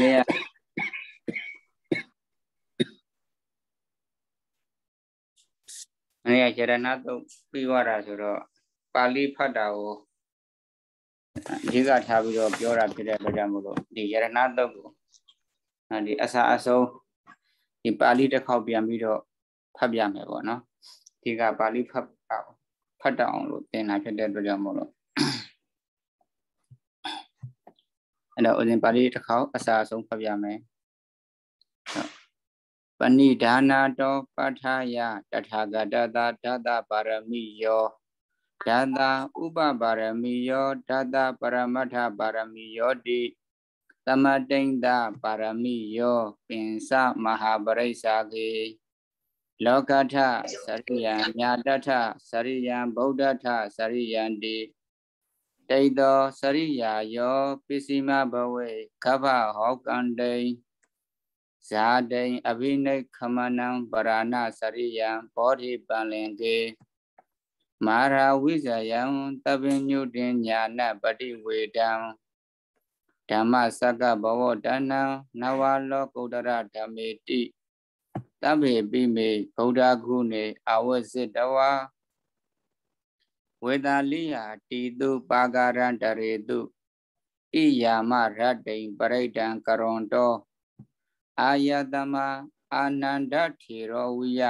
နေ့ကနေ့ကရဏတုတ်ပြီးွားတာဆိုတော့ပါဠိဖတ်တာကိုအဓိကထားပြီးတော့ပြောတာဖြစ်တဲ့အတွက်ကြောင့်မလို့ဒီရဏတုတ်ကိုဒီအစာအဆုံးဒီပါဠိတစ်ခေါက်ပြန်ပြီးတော့ဖတ်ပြမယ်ပေါ့နော်ဒီကပါဠိဖတ်ဖတ်တအောင်လို့သင်တာဖြစ်တဲ့အတွက်ကြောင့်မလို့အဲ့တော့ဥစဉ်ပါဠိတစ်ခေါက်အစာအဆုံးဖတ်ပြမယ်ပဏိဒါနာတောပဋ္ဌာယတထာဂတတာဓာတပါရမိယောဓာတာဥပပါရမိယောဓာတာပရမတ္ထပါရမိယောတိသမတိန်တာပါရမိယော ပင်စမဟာပရိစ္ဆာကေလောကထသရိယံညာတထသရိယံဗုဒ္ဓထသရိယံတိဒိတောစရိယာယောပစ္စည်းမဘဝေခဗ္ဗဟောကံတိဇာတိံအဘိနိခမနံပရာဏစရိယံဘောဓိပန္လင်ကေမာရာဝိဇယံတပင်ညုတင်ညာနပတိဝေတံဓမ္မစကဘဝတဏံနဝလောကုတ္တရဓမ္မေတိတဗ္ဗေပိမေဗုဒ္ဓဂုဏေအဝဇ္ဇတဝါဝေတာလိယတီတုပါကာရံတရေတုဣယာမရတ္တိံပရိဒံကရွန်တောအာယတမအာနန္ဒထေရောဝိယ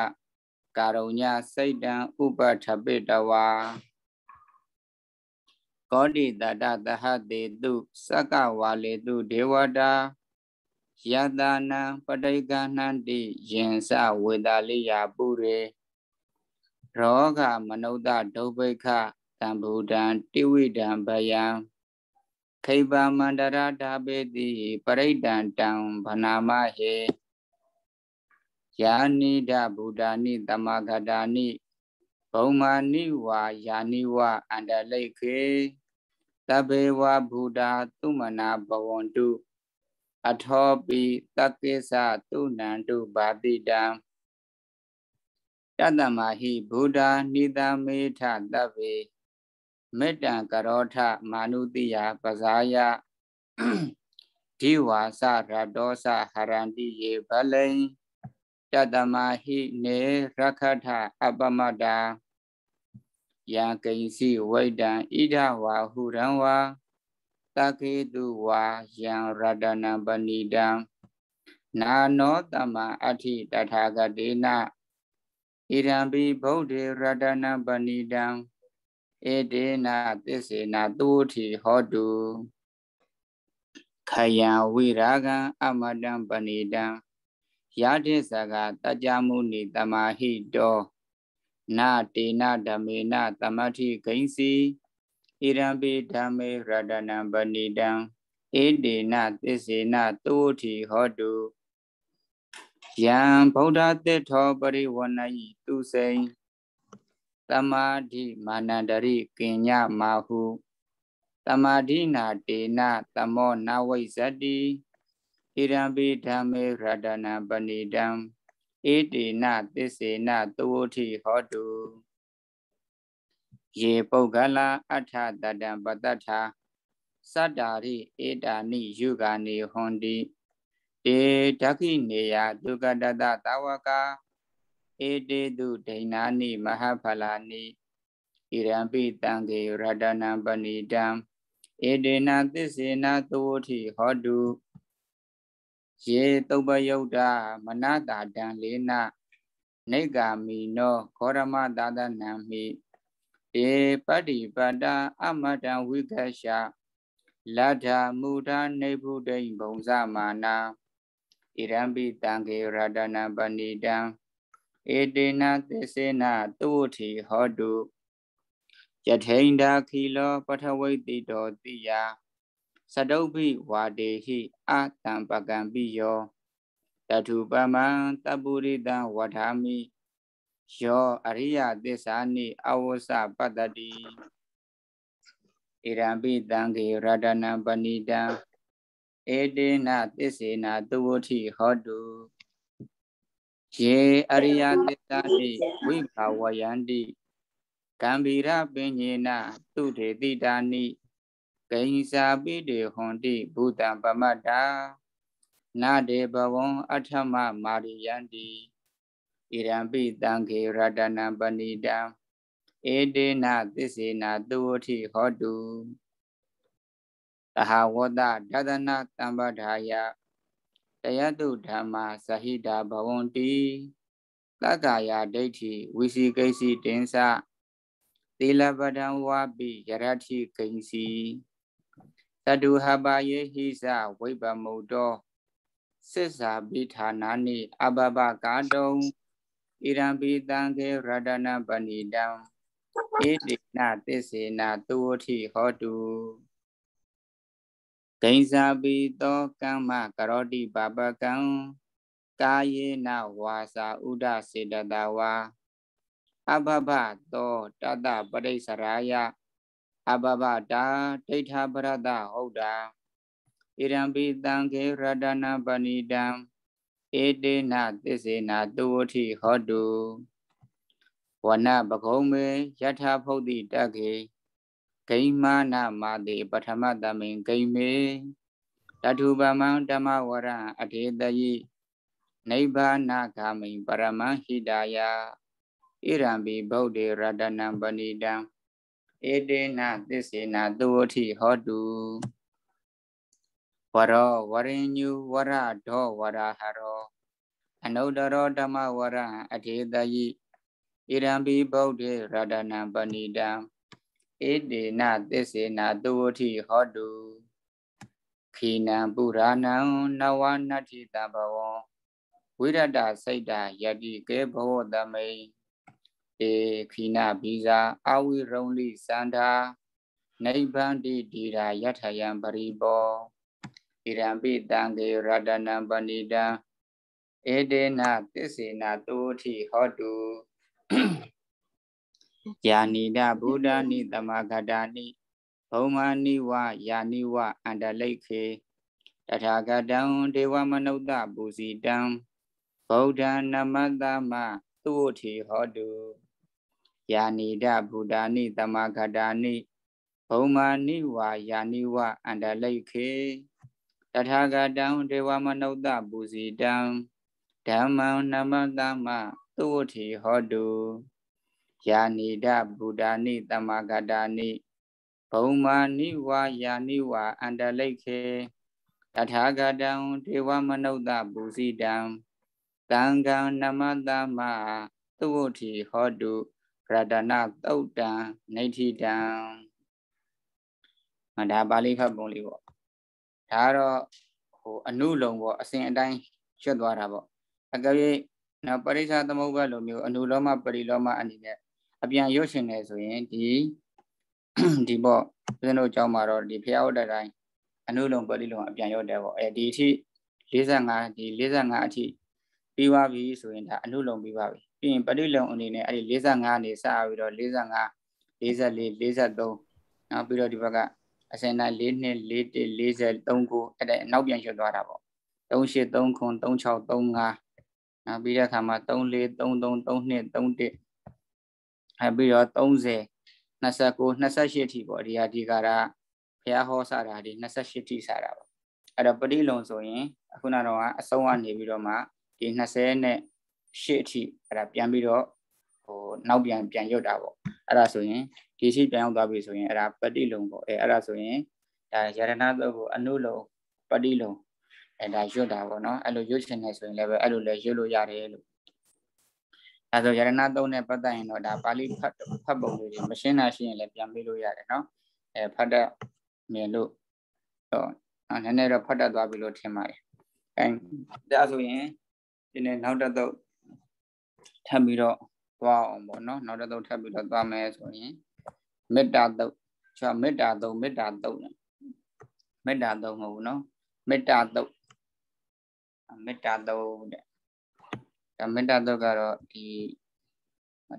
ကာရုညစိတ်တံဥပထပိတဝါကောတိတတသဟတေတုစကဝါလေတုဒေဝတာယတနာပဋိက္ခဏန္တိယင်စဝေတာလိယပုရေရောဂမနုဿဒုဗ္ဗိခတံဘူတံတိဝိတံဘယံခိဗာမန္တရာဓာပေတိပရိဒံတံဗနာမဟေယာနိဒဗုဒ္ဓာနိတမဂတာနိဘုံမာနိဝါယာနိဝအန္တလိခေတဘေဝဗုဒ္ဓာသုမနာဘဝန္တုအထောပိတက္ကိသသုဏန္တုဘာတိတံယတမဟိဗုဒ္ဓနိတမေထတဗ္ဗေမေတ္တံကရောထ မာနုတိယပဇာယဒီဝါစရဒောစဟရန္တိယေဗလိံတတမဟိနေရခထအပမတာယံကိဉ္စီဝိတံဣဒဝါဟုရံဝါတကေတုဝါယံရတနပဏိတံနာနောတမအဋ္ဌိတထာဂတိနာဣရံပိဗုဒ္ဓေရတနာပဏိတံဧတေနသစ္စေနသုထိဟောတုခယံဝိရာဂံအမတံပဏိတံယာတိစကတัจ जा မုနိတမဟိတောနာတေနဓမေနသမထိဂိဉ္စီဣရံပိဓမ္မေရတနံပဏိတံဧတေနသစ္စေနသုထိဟောတုယံဗုဒ္ဓသစ္ထောပရိဝဏယိသူစိန်တမာဓိမာနန္တရိကင်ညမာဟုတမာဓိနာတေနသမောနဝိဇ္ဇတိဣရံပိဓမ္မေရတနာပဏိတံဧတေနသစ္စေနသဝတိဟောတုယေပုဂ္ဂလာအထတတံပတ္တထာသတ္တာရိဧတာနိယုဂာနိဟွန်တိဧဓခိနေယဒုက္ကတတသာဝကာဧတေတုဒိဏာနိမဟာဖလာနိဣရံပိတံခေရတနာပဏိတံဧတေနာသစ္စေနာသဝတိဟောတုယေတုပယုတ်တာမနတာတံလေနနေကာမိနောခောရမသာသနံမိဧပတ္တိပတ္တအမတံဝိကရှာလဒ္ဓမူထာနေဘုဒ္ဓိဘုံဇမာနာဣရံပိတံကေရာဒနာပဏိတံဧတေနသစ္စေနသုဝတိဟောတုယထိန်တာခီလော ပထဝိတိတောတိယသတုပိဝါတေဟိအတံပကံပိယော တထုပမံတပုရိတံဝထာမိယောအရိယသစ္စာနိအဝဆပတ္တတိဣရံပိတံကေရတနံပဏိတံဧတေနသစ္စေနသဝတိဟောတုယေအရိယသစ္စာတိဝိဘာဝယန္တိကံဗီရပင်ညေနသူထေတိတာနိဂိဉ္စာပိတေဟွန်တိဘူတံပမတ္တာနာတေဘဝံအထမမာရိယန္တိဣရံပိတံခေရတနံပဏိတံဧတေနသစ္စေနသဝတိဟောတုသဟာဝတယတနာတမ္ပဒါယတယတုဓမ္မာသဟိတာဘဝန္တိတက္ကာယဒိဋ္ဌိဝိစီကိစီတင်္စသီလပဒံဝါပိယရတိကိဉ္စီတတုဟပါယေဟိသဝိပမုတောစစ္စာပိဌာနာနိအဘဘကာတုံဣရံပိတံခေရတနာပဏိတံဣတိနသစ္စေနသူဝတိဟောတုကိဉ္စာပိသောကမ္မကရောတိပါပကံကာယေနဝါစာဥဒစေတတဝါအဘဘသောတတပရိစ္ဆရာယအဘဘတာဒိဋ္ဌပရတဟုတ်တာဣရံပိတံခေရတနာပဏိတံဧတေနသစ္စေနသူဝတိဟောတုဝနပကုံမေယထာဖုတ်တိတက်ခေဂိမာနာမာတိပထမတမင်ဂိမေတထုပမံဓမ္မဝရအထေတယိနိဗ္ဗာနဂာမိပရမဟိတာယဣရံပိဗုဒ္ဓေရတနံပဏိတံဧတေနသစ္စေနသဝတိဟောတုဝရောဝရိညုဝရဒောဝရဟရောအနုတ္တရောဓမ္မဝရအထေတယိဣရံပိဗုဒ္ဓေရတနံပဏိတံဧတေနသစ္စေနသဝတိဟောတုခိနံပုရာဏံနဝနတ္ထိတဘဝံဝိရတစိတ်တယတိကေဘောတမိဧခိနဘီဇာအဝိရုံလိသန္တာနိဗ္ဗန္တိတိရာယထယံပရိပောဣရံပိတံကေရတနံပဏိတံဧတေနသစ္စေနသဝတိဟောတုယာနိဒဗုဒ္ဓနိတမဂတာနိဘုံမာနိဝယာနိဝအန္တလိခေတထာဂတံဒေဝမနုဿပူဇိတံဗုဒ္ဓနမတ္တမသူဝထေဟောတုယာနိဒဗုဒ္ဓနိတမဂတာနိဘုံမာနိဝယာနိဝအန္တလိခေတထာဂတံဒေဝမနုဿပူဇိတံဓမ္မံနမတ္တမသူဝထေဟောတုယာနိဒဗုဒ္ဓနိတမဂတာနိဘုံမာနိဝါယာနိဝါအန္တလိခေတထာဂတံဒေဝမနုဿပူဇိတံတံကံနမတမသုဝတိဟောတုရတနာသုတ်တံနေတိတံဒါပါဠိခတ်ပုံလေးပေါ့ဒါကတော့ဟိုအနုလုံပေါ့အစဉ်အတိုင်းရွှတ်သွားတာပေါ့အကယ်၍နော်ပရိစ္ဆသမုပ္ပါလိုမျိုးအနုလောမပရိလောမအနေနဲ့အပြန်ရုပ်ရှင်နေဆိုရင်ဒီဒီပေါ့ဦးဇင်းတို့အကြောင်းမှာတော့ဒီဖျားဟုတ်တဲ့တိုင်းအနုလုံပလိလုံအပြန်ရုပ်တယ်ပေါ့အဲဒီအထိ45ဒီ45အထိပြီးသွားပြီဆိုရင်ဒါအနုလုံပြီးပါပြီပြီးရင်ပလိလုံအနေနဲ့အဲ့ဒီ45နေစပြီးတော့45 44 43နောက်ပြီးတော့ဒီဘက်ကအစင်တိုင်း4နှစ်41 43ကိုအဲ့ဒါနောက်ပြန်ရွှေ့သွားတာပေါ့38 39 36 35နောက်ပြီးတဲ့အခါမှာ34 33 32 31အဲပြီးတော့30 29 28အထိပေါ့ဒီဟာဒီကာရဘုရားဟောစာတာဒီ28အထိစာတာပေါ့အဲ့တော့ပရိလုံဆိုရင်အခုနတော့အဆုံးကနေပြီးတော့မှဒီ20နဲ့8အထိအဲ့ဒါပြန်ပြီးတော့ဟိုနောက်ပြန်ပြန်ရွတ်တာပေါ့အဲ့ဒါဆိုရင်ဒီရှိပြန်ရောက်သွားပြီဆိုရင်အဲ့ဒါပฏิလုံပေါ့အဲအဲ့ဒါဆိုရင်ဒါယရဏသုတ်ကိုအနုလုံပฏิလုံအဲဒါရွတ်တာပေါ့နော်အဲ့လိုရွတ်ချင်နေဆိုရင်လည်းပဲအဲ့လိုလည်းရွတ်လို့ရတယ်လို့ဒါဆိုယရဏသုံးနဲ့ပတ်သက်ရင်တော့ဒါပါဠိဖတ်ဖတ်ပုံတွေမရှင်းတာရှိရင်လည်းပြန်ပြီးလို့ရတယ်နော်အဲဖတ်တတ်မြင်လို့တော့နည်းနည်းတော့ဖတ်တတ်သွားပြီလို့ထင်ပါတယ်အဲဒါဆိုရင်ဒီနေ့နောက်တစ်သုတ်ထပ်ပြီးတော့သွားအောင်ပေါ့နော်နောက်တစ်သုတ်ထပ်ပြီးတော့သွားမယ်ဆိုရင်မေတ္တာသုတ်ချောမေတ္တာသုတ်မေတ္တာသုတ်နဲ့မေတ္တာသုတ်မဟုတ်ဘူးနော်မေတ္တာသုတ်မေတ္တာသုတ်တဲ့ဒါမေတ္တာတုတ်ကတော့ဒီ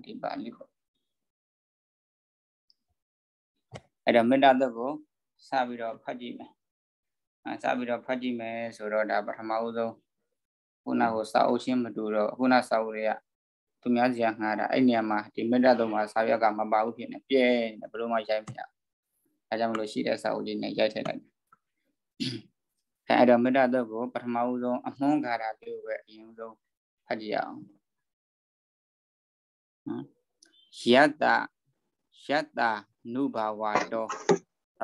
ဒီပါဠိပေါ့အဲ့တော့မေတ္တာတုတ်ကိုစပြီးတော့ဖတ်ကြည့်မယ်အဲစပြီးတော့ဖတ်ကြည့်မယ်ဆိုတော့ဒါပထမဦးဆုံးခုနကိုစာအုပ်ရှင်းမတူတော့ခုနစာအုပ်တွေကသူများစီကငှားတာအဲ့နေရာမှာဒီမေတ္တာတုတ်မှာစာရွက်ကမပါဘူးဖြစ်နေပြဲနေဘယ်လိုမှရိုက်မရအဲကြောင့်မလို့ရှိတဲ့စာအုပ်လေးနဲ့ရိုက်ထည့်လိုက်အဲအဲ့တော့မေတ္တာတုတ်ကိုပထမဦးဆုံးအမွှန်းဂါထာလေးကိုပဲအရင်ဆုံးဖတ်ကြည့်အောင်ယတ္တယတ္တနုဘာဝတော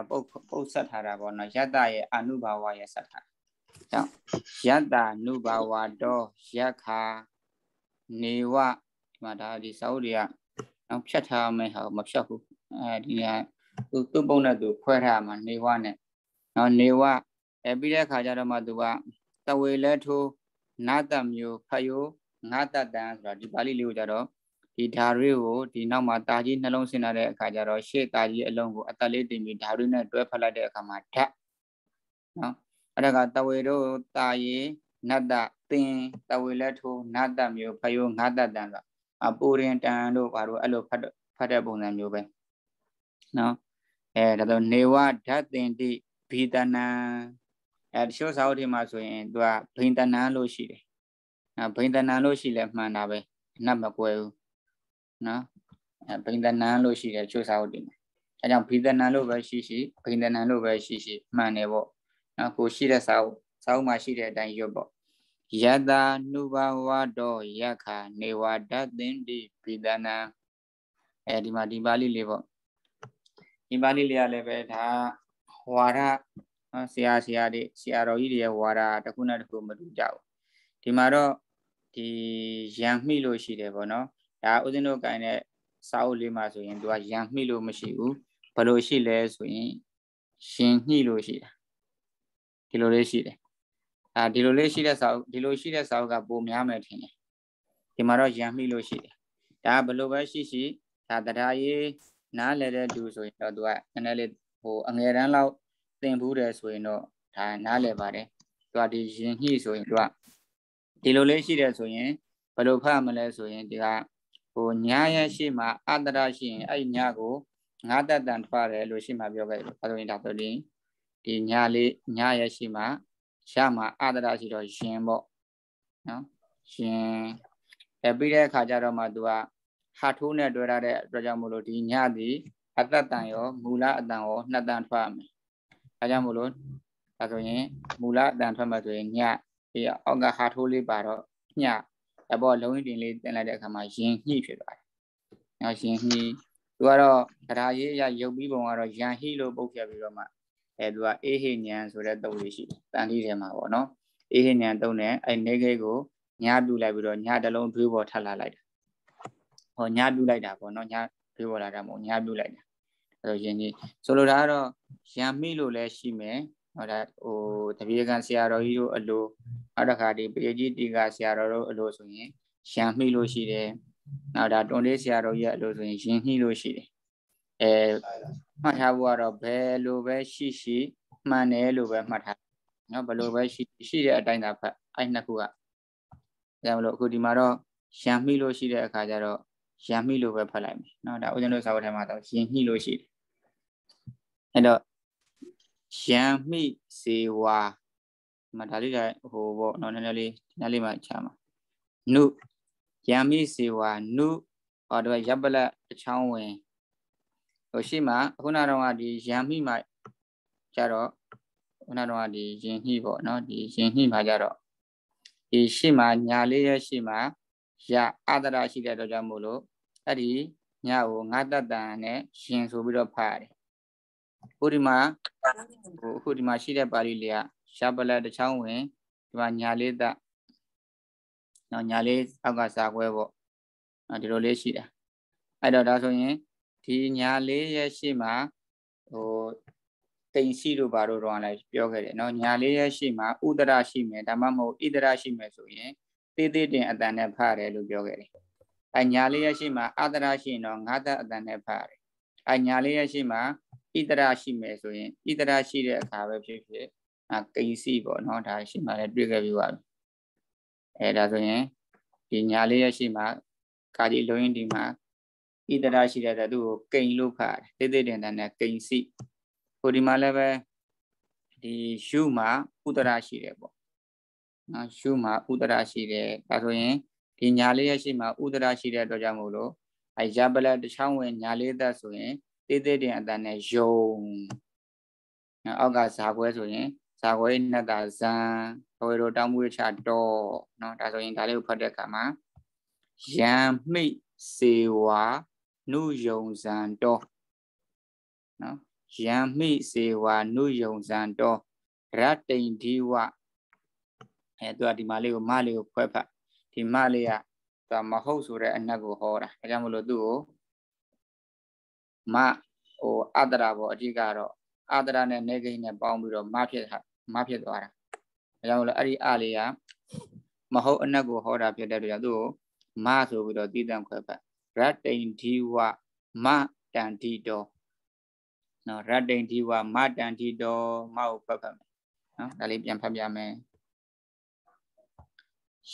ပုတ်ပုတ်ဆက်ထားတာပေါ့နော်ယတ္တရဲ့အနုဘာဝရဲ့ဆက်ထားကြောင့်ယတ္တနုဘာဝတောယက္ခာနေဝဒီမှာဒါဒီစာအုပ်တွေကနောက်ဖြတ်ထားမယ်ဟာမဖြတ်ဘူးအဲဒီကသူသူ့ပုံနဲ့သူခွဲထားမှာနေဝနဲ့နော်နေဝအဲပြီးတဲ့အခါကျတော့မှသူကတဝေလဲထိုးနာတမျိုးဖတ်ယိုငါတတန်ဆိုတာဒီပါဠိလေးကိုကြတော့ဒီဓာရီကိုဒီနောက်မှာတာကြီးနှလုံးဆင်းလာတဲ့အခါကျတော့ရှေ့တာကြီးအလုံးကိုအသက်လေးတင်ပြီးဓာရီနဲ့တွဲဖက်လိုက်တဲ့အခါမှာဓာတ်နော်အဲ့ဒါကတဝေတို့တာရေနတ္တသင်တဝေလက်ထိုးနတ္တမျိုးဖယိုငါတတန်ဆိုတာအပူရင်တန်တို့ဘာလို့အဲ့လိုဖတ်ဖတ်တဲ့ပုံစံမျိုးပဲနော်အဲဒါတော့နေဝဓာတ်တင်တိဘီတနံအဲတချို့စာအုပ်တွေမှာဆိုရင်သူကဘိန်တဏန်းလို့ရှိတယ်။အဲဘိန်တဏန်းလို့ရှိလဲမှန်တာပဲအနတ်မကွဲဘူး။နော်အဲဘိန်တဏန်းလို့ရှိတယ်တချို့စာအုပ်တွေမှာ။အဲကြောင့်ဘိန်တဏန်းလို့ပဲရှိရှိဘိန်တဏန်းလို့ပဲရှိရှိ မှန်တယ်ပေါ့။နော်ကိုရှိတဲ့စာအုပ်စာအုပ်မှာရှိတဲ့အတိုင်းရွတ်ပေါ့။ယတနုဘဝတောယက္ခနေဝတသင်တိဘိတနံအဲဒီမှာဒီပါဠိလေးပေါ့။ဒီပါဠိလေးကလည်းပဲဒါဝါရနော်ဆရာဆရာတွေဆရာတော်ကြီးတွေရဲ့ဝါဒတစ်ခုနဲ့တစ်ခုမတူကြဘူးဒီမှာတော့ဒီရံမိလို့ရှိတယ်ဗောနော်ဒါဥစဉ်တို့ကင်တဲ့စာအုပ်လေးမှာဆိုရင်သူကရံမိလို့မရှိဘူးဘလို့ရှိလဲဆိုရင်ရှင်ညှိလို့ရှိတာဒီလိုလေးရှိတယ်အဲဒီလိုလေးရှိတဲ့စာအုပ်ဒီလိုရှိတဲ့စာအုပ်ကပုံများမယ်ထင်တယ်ဒီမှာတော့ရံမိလို့ရှိတယ်ဒါဘလို့ပဲရှိရှိဒါတရားရေးနားလည်တဲ့လူဆိုရင်တော့သူကနည်းနည်းလေးဟိုအငယ်တန်းလောက်င်ဘူးတယ်ဆိုရင်တော့ဒါနားလည်ပါတယ်သူကဒီရင်ညှိဆိုရင်သူကဒီလိုလေးရှိတယ်ဆိုရင်ဘယ်လိုဖတ်မလဲဆိုရင်ဒီကဟိုညာရရှိမှအတ္တရရှိရင်အဲ့ညာကိုငါတတန်ထွားတယ်လို့ရှိမှပြောခဲ့တယ်အဲဆိုရင်ဒါဆိုရင်ဒီညာလေးညာရရှိမှရမှအတ္တရရှိတော့ရင်ပေါ့နော်ရင်အဲပြီးတဲ့အခါကျတော့မှသူကဟာထိုးနဲ့တွေ့ရတဲ့အတွက်ကြောင့်မလို့ဒီညသည်အတ္တတန်ရောမူလအတန်ရောနှစ်တန်ထွားမယ်ဒါကြောင့်မို့လို့ဒါဆိုရင်မူလအတန်ထွက်မှဆိုရင်ညဒီအောက်ကဟာထိုးလေးပါတော့ညအပေါ်လုံးရင်တင်လေးတင်လိုက်တဲ့အခါမှာယင်ညှိဖြစ်သွားတယ်။နော်ယင်ညှိသူကတော့ကရာရေးရရုပ်ပြီးပုံကတော့ယန်ဟိလို့ပုတ်ဖြတ်ပြီးတော့မှအဲသူကအေဟိညံဆိုတဲ့တုတ်လေးရှိတယ်။တန်တိထဲမှာပေါ့နော်။အေဟိညံတုတ်နဲ့အဲနေခဲကိုညတူလိုက်ပြီးတော့ညတလုံးတွေးပေါ်ထပ်လာလိုက်တာ။ဟောညတူလိုက်တာပေါ့နော်ညတွေးပေါ်လာတာမဟုတ်ညတူလိုက်တာအဲ့တော့ယဉ်ကျေးဆိုလိုတာကတော့ရံမိလို့လည်းရှိမယ်ဟောဒါဟိုတပြေကန်ဆရာတော်ကြီးတို့အလိုနောက်တစ်ခါဒီပေကြီးတီကဆရာတော်တို့အလိုဆိုရင်ရံမိလို့ရှိတယ်နောက်ဒါတွန်လေးဆရာတော်ကြီးအလိုဆိုရင်ယဉ်ညှိလို့ရှိတယ်အဲမှတ်ထားဖို့ကတော့ဘယ်လိုပဲရှိရှိမှန်တယ်လို့ပဲမှတ်ထားနော်ဘယ်လိုပဲရှိရှိတဲ့အတိုင်းသာဖတ်အဲ့နှစ်ခုကဒါမလို့အခုဒီမှာတော့ရံမိလို့ရှိတဲ့အခါကျတော့ရံမိလို့ပဲဖတ်လိုက်မယ်နော်ဒါဦးဇင်းတို့စာဝတ်ထဲမှာတော့ယဉ်ညှိလို့ရှိတယ်အဲ့တော့ယံမိဇေဝါမဒါလေးတိုင်းဟိုပေါ့နော်နည်းနည်းလေးနည်းလေးမှချမှာနုယံမိဇေဝါနုဟောတော့ရပ်ပလက်တချောင်းဝင်ဟိုရှိမှာခုနတော့ကဒီယံမိမှာကြတော့ခုနတော့ကဒီယင်ညှိပေါ့နော်ဒီယင်ညှိမှာကြတော့ဒီရှိမှာညာလေးရဲ့ရှိမှာယအတ္တရာရှိတဲ့တော့ကြောင့်မို့လို့အဲ့ဒီညကိုငါတတ္တန်နဲ့ရှင်ဆိုပြီးတော့ဖတ်ရတယ်ဟိုဒီမှာဟိုဟိုဒီမှာရှိတဲ့ပါဠိလေးကရှားပလက်တစ်ချောင်းဝင်ဒီမှာညာလေးသနော်ညာလေးအောက်ကစာခွဲပေါ့နော်ဒီလိုလေးရှိတာအဲ့တော့ဒါဆိုရင်ဒီညာလေးရဲ့ရှိမှာဟိုတိမ်ရှိတို့ဘာတို့တော့လည်းပြောခဲ့တယ်နော်ညာလေးရဲ့ရှိမှာဥဒရရှိမယ်ဒါမှမဟုတ်ဣဒရရှိမယ်ဆိုရင်တေးသေးတင်အတန်နဲ့ဖရတယ်လို့ပြောခဲ့တယ်။အညာလေးရဲ့ရှိမှာအတ္တရရှိရင်တော့ငါးသက်အတန်နဲ့ဖရတယ်။အညာလေးရဲ့ရှိမှာဣတရရှိမယ်ဆိုရင်ဣတရရှိတဲ့အခါပဲဖြစ်ဖြစ်အကိစီပေါ့နော်ဒါရှိမှလည်းတွေ့ခဲ့ပြီးပါပြီအဲဒါဆိုရင်ဒီညာလေးရရှိမှကာကြီးလုံးရင်ဒီမှာဣတရရှိတဲ့သူ့ကိုကိန်လို့ခါတယ်တိတိတင်တန်နဲ့ကိန်စီဟိုဒီမှာလည်းပဲဒီရှုမှာဥတရရှိတယ်ပေါ့နော်ရှုမှာဥတရရှိတယ်ဒါဆိုရင်ဒီညာလေးရရှိမှဥတရရှိတဲ့အတွက်ကြောင့်မို့လို့အဲရပလက်တချောင်းဝင်ညာလေးသက်ဆိုရင်သေးသေးတင်အတန်နဲ့ယုံအောက်ကဇာခွဲဆိုရင်ဇာခွဲနတဇံဘဝေတော်တောင်းမှုရချတော့เนาะဒါဆိုရင်ဒါလေးကိုဖတ်တဲ့အခါမှာယံမိစေဝါနုယုံဇံတော့เนาะယံမိစေဝါနုယုံဇံတော့ရတ္တိန်ဒီဝအဲသူကဒီမလေးကိုမလေးကိုဖွဲ့ဖတ်ဒီမလေးကသူမဟုတ်ဆိုတဲ့အနက်ကိုဟောတာဒါကြောင့်မလို့သူ့ကိုမဟိုအတ္တရာပေါ့အဓိကတော့အတ္တရာနဲ့နေဂိနဲ့ပေါင်းပြီးတော့မဖြစ်မဖြစ်သွားတာအဲကြောင့်လည်းအဲ့ဒီအလေးကမဟုတ်အနက်ကို ဟောတာဖြစ်တဲ့အတွက်သူ့ကိုမဆိုပြီးတော့တည်တံ့ခွဲဖက်ရတ္တိန်ဒီဝမတန်တိတောနော်ရတ္တိန်ဒီဝမတန်တိတောမဟုတ်ဖက်ဖက်မယ်နော်ဒါလေးပြန်ဖတ်ပြမယ်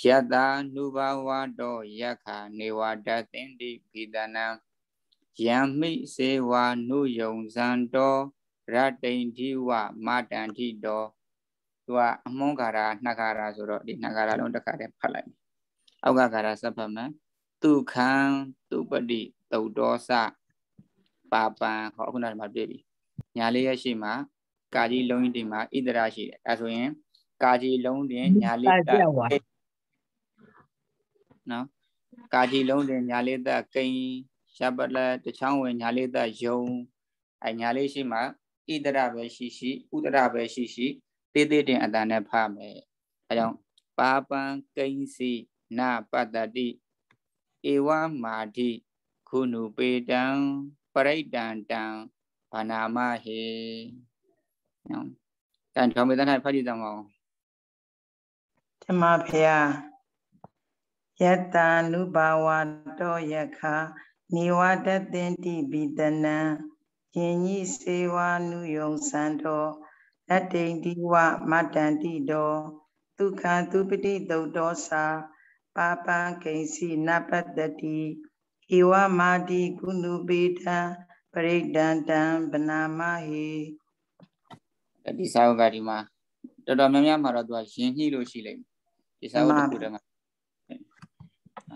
ယတနုဘဝတောယက္ခနေဝတသင်တိဖိတနံယံမိစေဝါနုယုံဇံတောရတိန်ဒီဝမတန်တိတောသူကအမွန်ကာရာနှကာရာဆိုတော့ဒီနှကာရာလုံးတစ်ခါတည်းဖတ်လိုက်အောက်ကကာရာစပ်ဖတ်မယ်ဒုက္ခံဒုပတိတုတ်တော်စပါပံဟောခုနကမှပြည့်ပြီညာလေးရရှိမှာကာကြီးလုံးကြီးဒီမှာဣတရာရှိတယ်အဲဆိုရင်ကာကြီးလုံးတင်ညာလေးတက်နော်ကာကြီးလုံးတင်ညာလေးတက်ကိန်းရပလတချောင်းဝင်ညာလေးသက်ယုံအညာလေးရှိမှဣတရပဲရှိရှိဥတရပဲရှိရှိတေးသေးတင်အတန်နဲ့ဖမယ်အဲကြောင့်ပါပံကိဉ္စီနပတ္တတိဧဝမာတိခုနုပေတံပရိတံတံဘာနာမဟေနော်တန်တော်မေတ္တာဖတ်ကြည့်သမောဓမ္မဖေယယတံနုဘာဝတောယခနေဝတသင်တိဘိတနံယင်ကြီးစေဝါနုယုံစံတော်တတိန်ဒီဝမတန်တိတော်ဒုက္ခသူပတိတုတ်တော်စာပါပံကိဉ္စီနပတတိဧဝမာတိကုဏုပေတံပရိဒန္တံဗနာမဟိဒီစာဟုတ်ကဒီမှာတော်တော်များများမှာတော့သူကယင်ညှိလို့ရှိလိမ့်မယ်ဒီစာဟုတ်တစ်ခုတည်းမှာ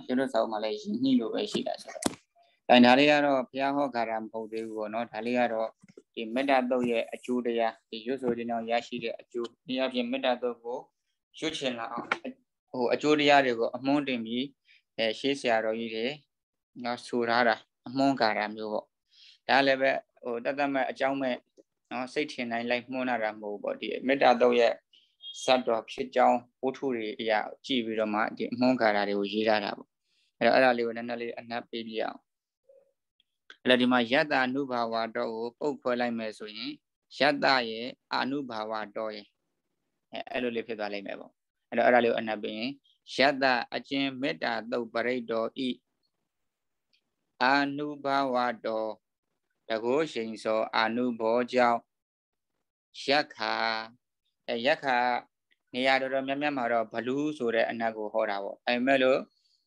ကျွန်တော်စာဟုတ်မှာလည်းယင်ညှိလို့ပဲရှိတာဆိုတော့အဲဒါလေးကတော့ဘုရားဟောခါတာမဟုတ်သေးဘူးပေါ့နော်ဒါလေးကတော့ဒီမေတ္တာတုတ်ရဲ့အကျိုးတရားဒီရွတ်ဆိုခြင်းကြောင့်ရရှိတဲ့အကျိုးဒီအပြင်မေတ္တာတုတ်ကိုရွတ်ချင်လာအောင်ဟိုအကျိုးတရားတွေကို အမွန်းတင်ပြီးအဲရှေးဆရာတော်ကြီးတွေငါဆိုထားတာအမွန်းကာတာမျိုးပေါ့ဒါလည်းပဲဟိုတတ်တတ်မဲ့အကြောင်းမဲ့နော်စိတ်ထင်တိုင်းလိုက်မှုန်းလာတာမဟုတ်ပေါ့ဒီမေတ္တာတုတ်ရဲ့ဇတ်တော်ဖြစ်ကြောင်းဝိထုတွေအရာ ကြည့်ပြီးတော့မှဒီအမွန်းကာတာတွေကိုရေးထားတာပေါ့အဲ့တော့အဲ့ဒါလေးကိုနည်းနည်းလေးအနက်ပေးပြအောင်အဲ့တော့ဒီမှာယတ္တအနုဘာဝတော်ကိုပုတ်ခွဲလိုက်မယ်ဆိုရင်ယတ္တရဲ့အနုဘာဝတော်ရဲ့အဲ့လိုလေးဖြစ်သွားလိမ့်မယ်ပေါ့အဲ့တော့အဲ့ဒါလေးကိုအနပ်ပြင်ယတ္တအကျင်မေတ္တာတုတ်ပရိတော်ဤအာနုဘာဝတော်တကောရှင်သောအာနုဘောကြောင့်ယက္ခာအဲယက္ခာနေရာတော်တော်များများမှာတော့ဘလူးဆိုတဲ့အနတ်ကိုဟောတာပေါ့အဲမဲ့လို့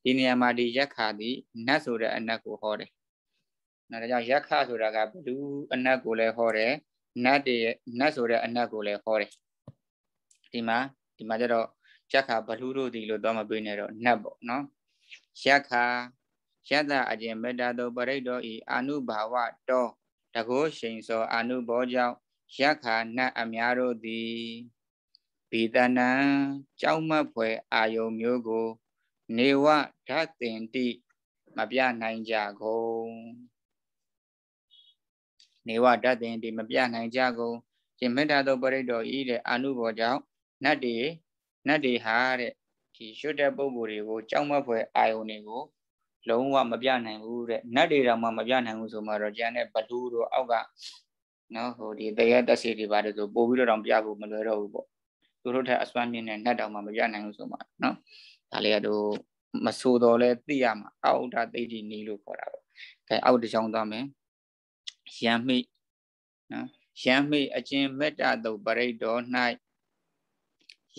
ဒီနေရာမှာဒီယက္ခာဒီနတ်ဆိုတဲ့အနတ်ကိုဟောတယ်နော်ဒါကြောင့်ယက္ခဆိုတာကဘလူအနတ်ကိုလည်းဟောတယ်နတ်တွေနတ်ဆိုတဲ့အနတ်ကိုလည်းဟောတယ်ဒီမှာဒီမှာကျတော့ယက္ခဘလူတို့ဒီလို့သွားမပေးနဲ့တော့နတ်ပေါ့နော်ယက္ခယတအကျင်မေတ္တာတောပရိတ်တော်ဤအာနုဘာဝတော တကောရှိန်သော အာနုဘောကြောင့်ယက္ခနတ်အများတို့သည်ဘိတနံကြောက်မက်ဖွယ်အာယုံမျိုးကို နေဝဓာတ်တင်တိမပြနိုင်ကြကုန်နေဝတတ်တင်ဒီမပြနိုင်ကြကုန်ရှင်မေတ္တာသောပရိတော်ဤတဲ့အနုဘောကြောင့်နတ်တွေနတ်တွေဟာတဲ့ဒီရွတ်တဲ့ပုံကိုယ်တွေကိုကြောက်မက်ဖွယ်အာယုန်တွေကိုလုံးဝမပြနိုင်ဘူးတဲ့နတ်တွေတော့မှမပြနိုင်ဘူးဆိုမှတော့ကျန်တဲ့ဘဒူတို့အောက်ကနော်ဟိုဒီတရက်တက်စီတွေပါတယ်ဆိုပို့ပြီးတော့တောင်ပြဖို့မလွယ်တော့ဘူးပေါ့သူတို့ထက်အစွမ်းမြင့်တဲ့နတ်တောင်မှမပြနိုင်ဘူးဆိုမှနော်ဒါလေးကတော့မဆိုးတော့လဲသိရမှာအောက်ဒသိတိနီလို့ခေါ်တာပေါ့အဲအောက်တစ်ချောင်းသွားမယ်ယံမိနော်ယံမိအကျင်မေတ္တာတုတ်ပရိတော်၌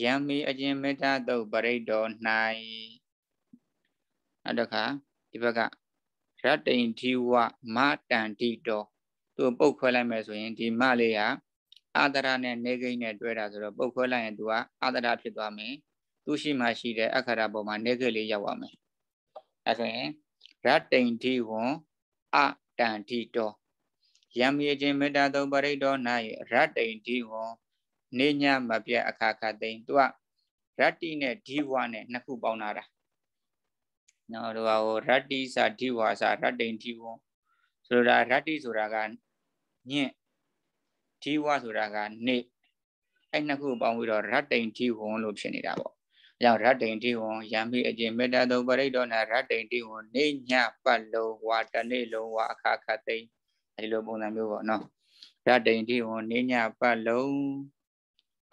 ယံမိအကျင်မေတ္တာတုတ်ပရိတော်၌နောက်တစ်ခါဒီဘက်ကရတ္တိန်ဒီဝမတန်တိတော်သူပုတ်ခွဲလိုက်မယ်ဆိုရင်ဒီမလေးဟာအာဒရာနဲ့နေကိန်းနဲ့တွဲတာဆိုတော့ပုတ်ခွဲလိုက်ရင်သူကအာဒရာဖြစ်သွားမယ်သူရှိမှရှိတဲ့အခရာပေါ်မှာနေကိန်းလေးရောက်သွားမယ်အဲဆိုရင်ရတ္တိန်ဒီဝံအတန်တိတော်ယံမီခြင်းမေတ္တာသုံးပရိဒေါနာရတ္တိဒီဝံနေညမပြတ်အခါခသိမ့်သူကရတ္တိနဲ့ဒီဝါနဲ့နှစ်ခုပေါင်းလာတာနော်တို့ကဟိုရတ္တိစာဒီဝါစာရတ္တိဒီဝံဆိုလိုတာရတ္တိဆိုတာကညင့်ဒီဝါဆိုတာကနေအဲ့နှစ်ခုပေါင်းပြီးတော့ရတ္တိဒီဝံလို့ဖြစ်နေတာပေါ့အဲကြောင့်ရတ္တိဒီဝံယံမီအခြင်းမေတ္တာသုံးပရိဒေါနာရတ္တိဒီဝံနေညပတ်လုံးဝါတနေ့လုံးဝအခါခသိမ့်အဲဒီလိုပုံစံမျိုးပေါ့နော်ဓာတိန်တိဝံနေညပတ်လုံး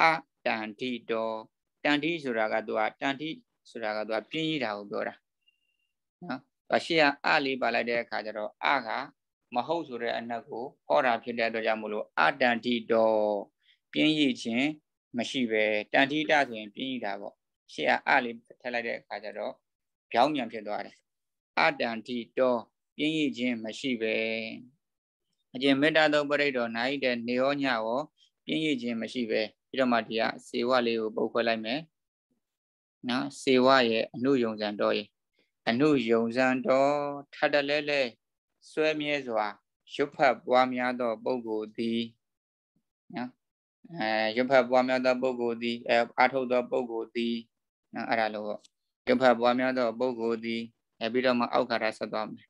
အတန်တိတော်တန်တိဆိုတာကသူကတန်တိဆိုတာကသူကပြင်းရတာကိုပြောတာနော်ဘာရှိရအလေးပါလိုက်တဲ့အခါကျတော့အကမဟုတ်ဆိုတဲ့အနက်ကိုဟောတာဖြစ်တဲ့အတွက်ကြောင့်မလို့အတန်တိတော်ပြင်းရခြင်း မရှိပဲတန်တိတဆိုရင် ပြင်းရတာပေါ့ရှေ့ကအလေးထည့်လိုက်တဲ့အခါကျတော့ပြောင်းမြန်ဖြစ်သွားတယ်အတန်တိတော်ပြင်းရခြင်း မရှိပဲအကျင့်မေတ္တာသောပရိဒေါ်နိုင်တဲ့နေရောညရောပြင်းရည်ခြင်းမရှိပဲပြီးတော့မှဒီကစေဝလေးကိုပုတ်ခွဲလိုက်မယ်နော်စေဝရဲ့အနုယုံဇံတော်ရဲ့အနုယုံဇံတော်ထပ်တလဲလဲဆွဲမြဲစွာရွတ်ဖတ်ပွားများသော ပုဂ္ဂိုလ်သည်နော်အဲရွတ်ဖတ်ပွားများသော ပုဂ္ဂိုလ်သည်အဲအာထုတ်သောပုဂ္ဂိုလ်သည်နော်အဲ့ဒါလို့ပေါ့ရွတ်ဖတ်ပွားများသောပုဂ္ဂိုလ်သည်အဲပြီးတော့မှအောက်ခါရဆက်သွားမယ်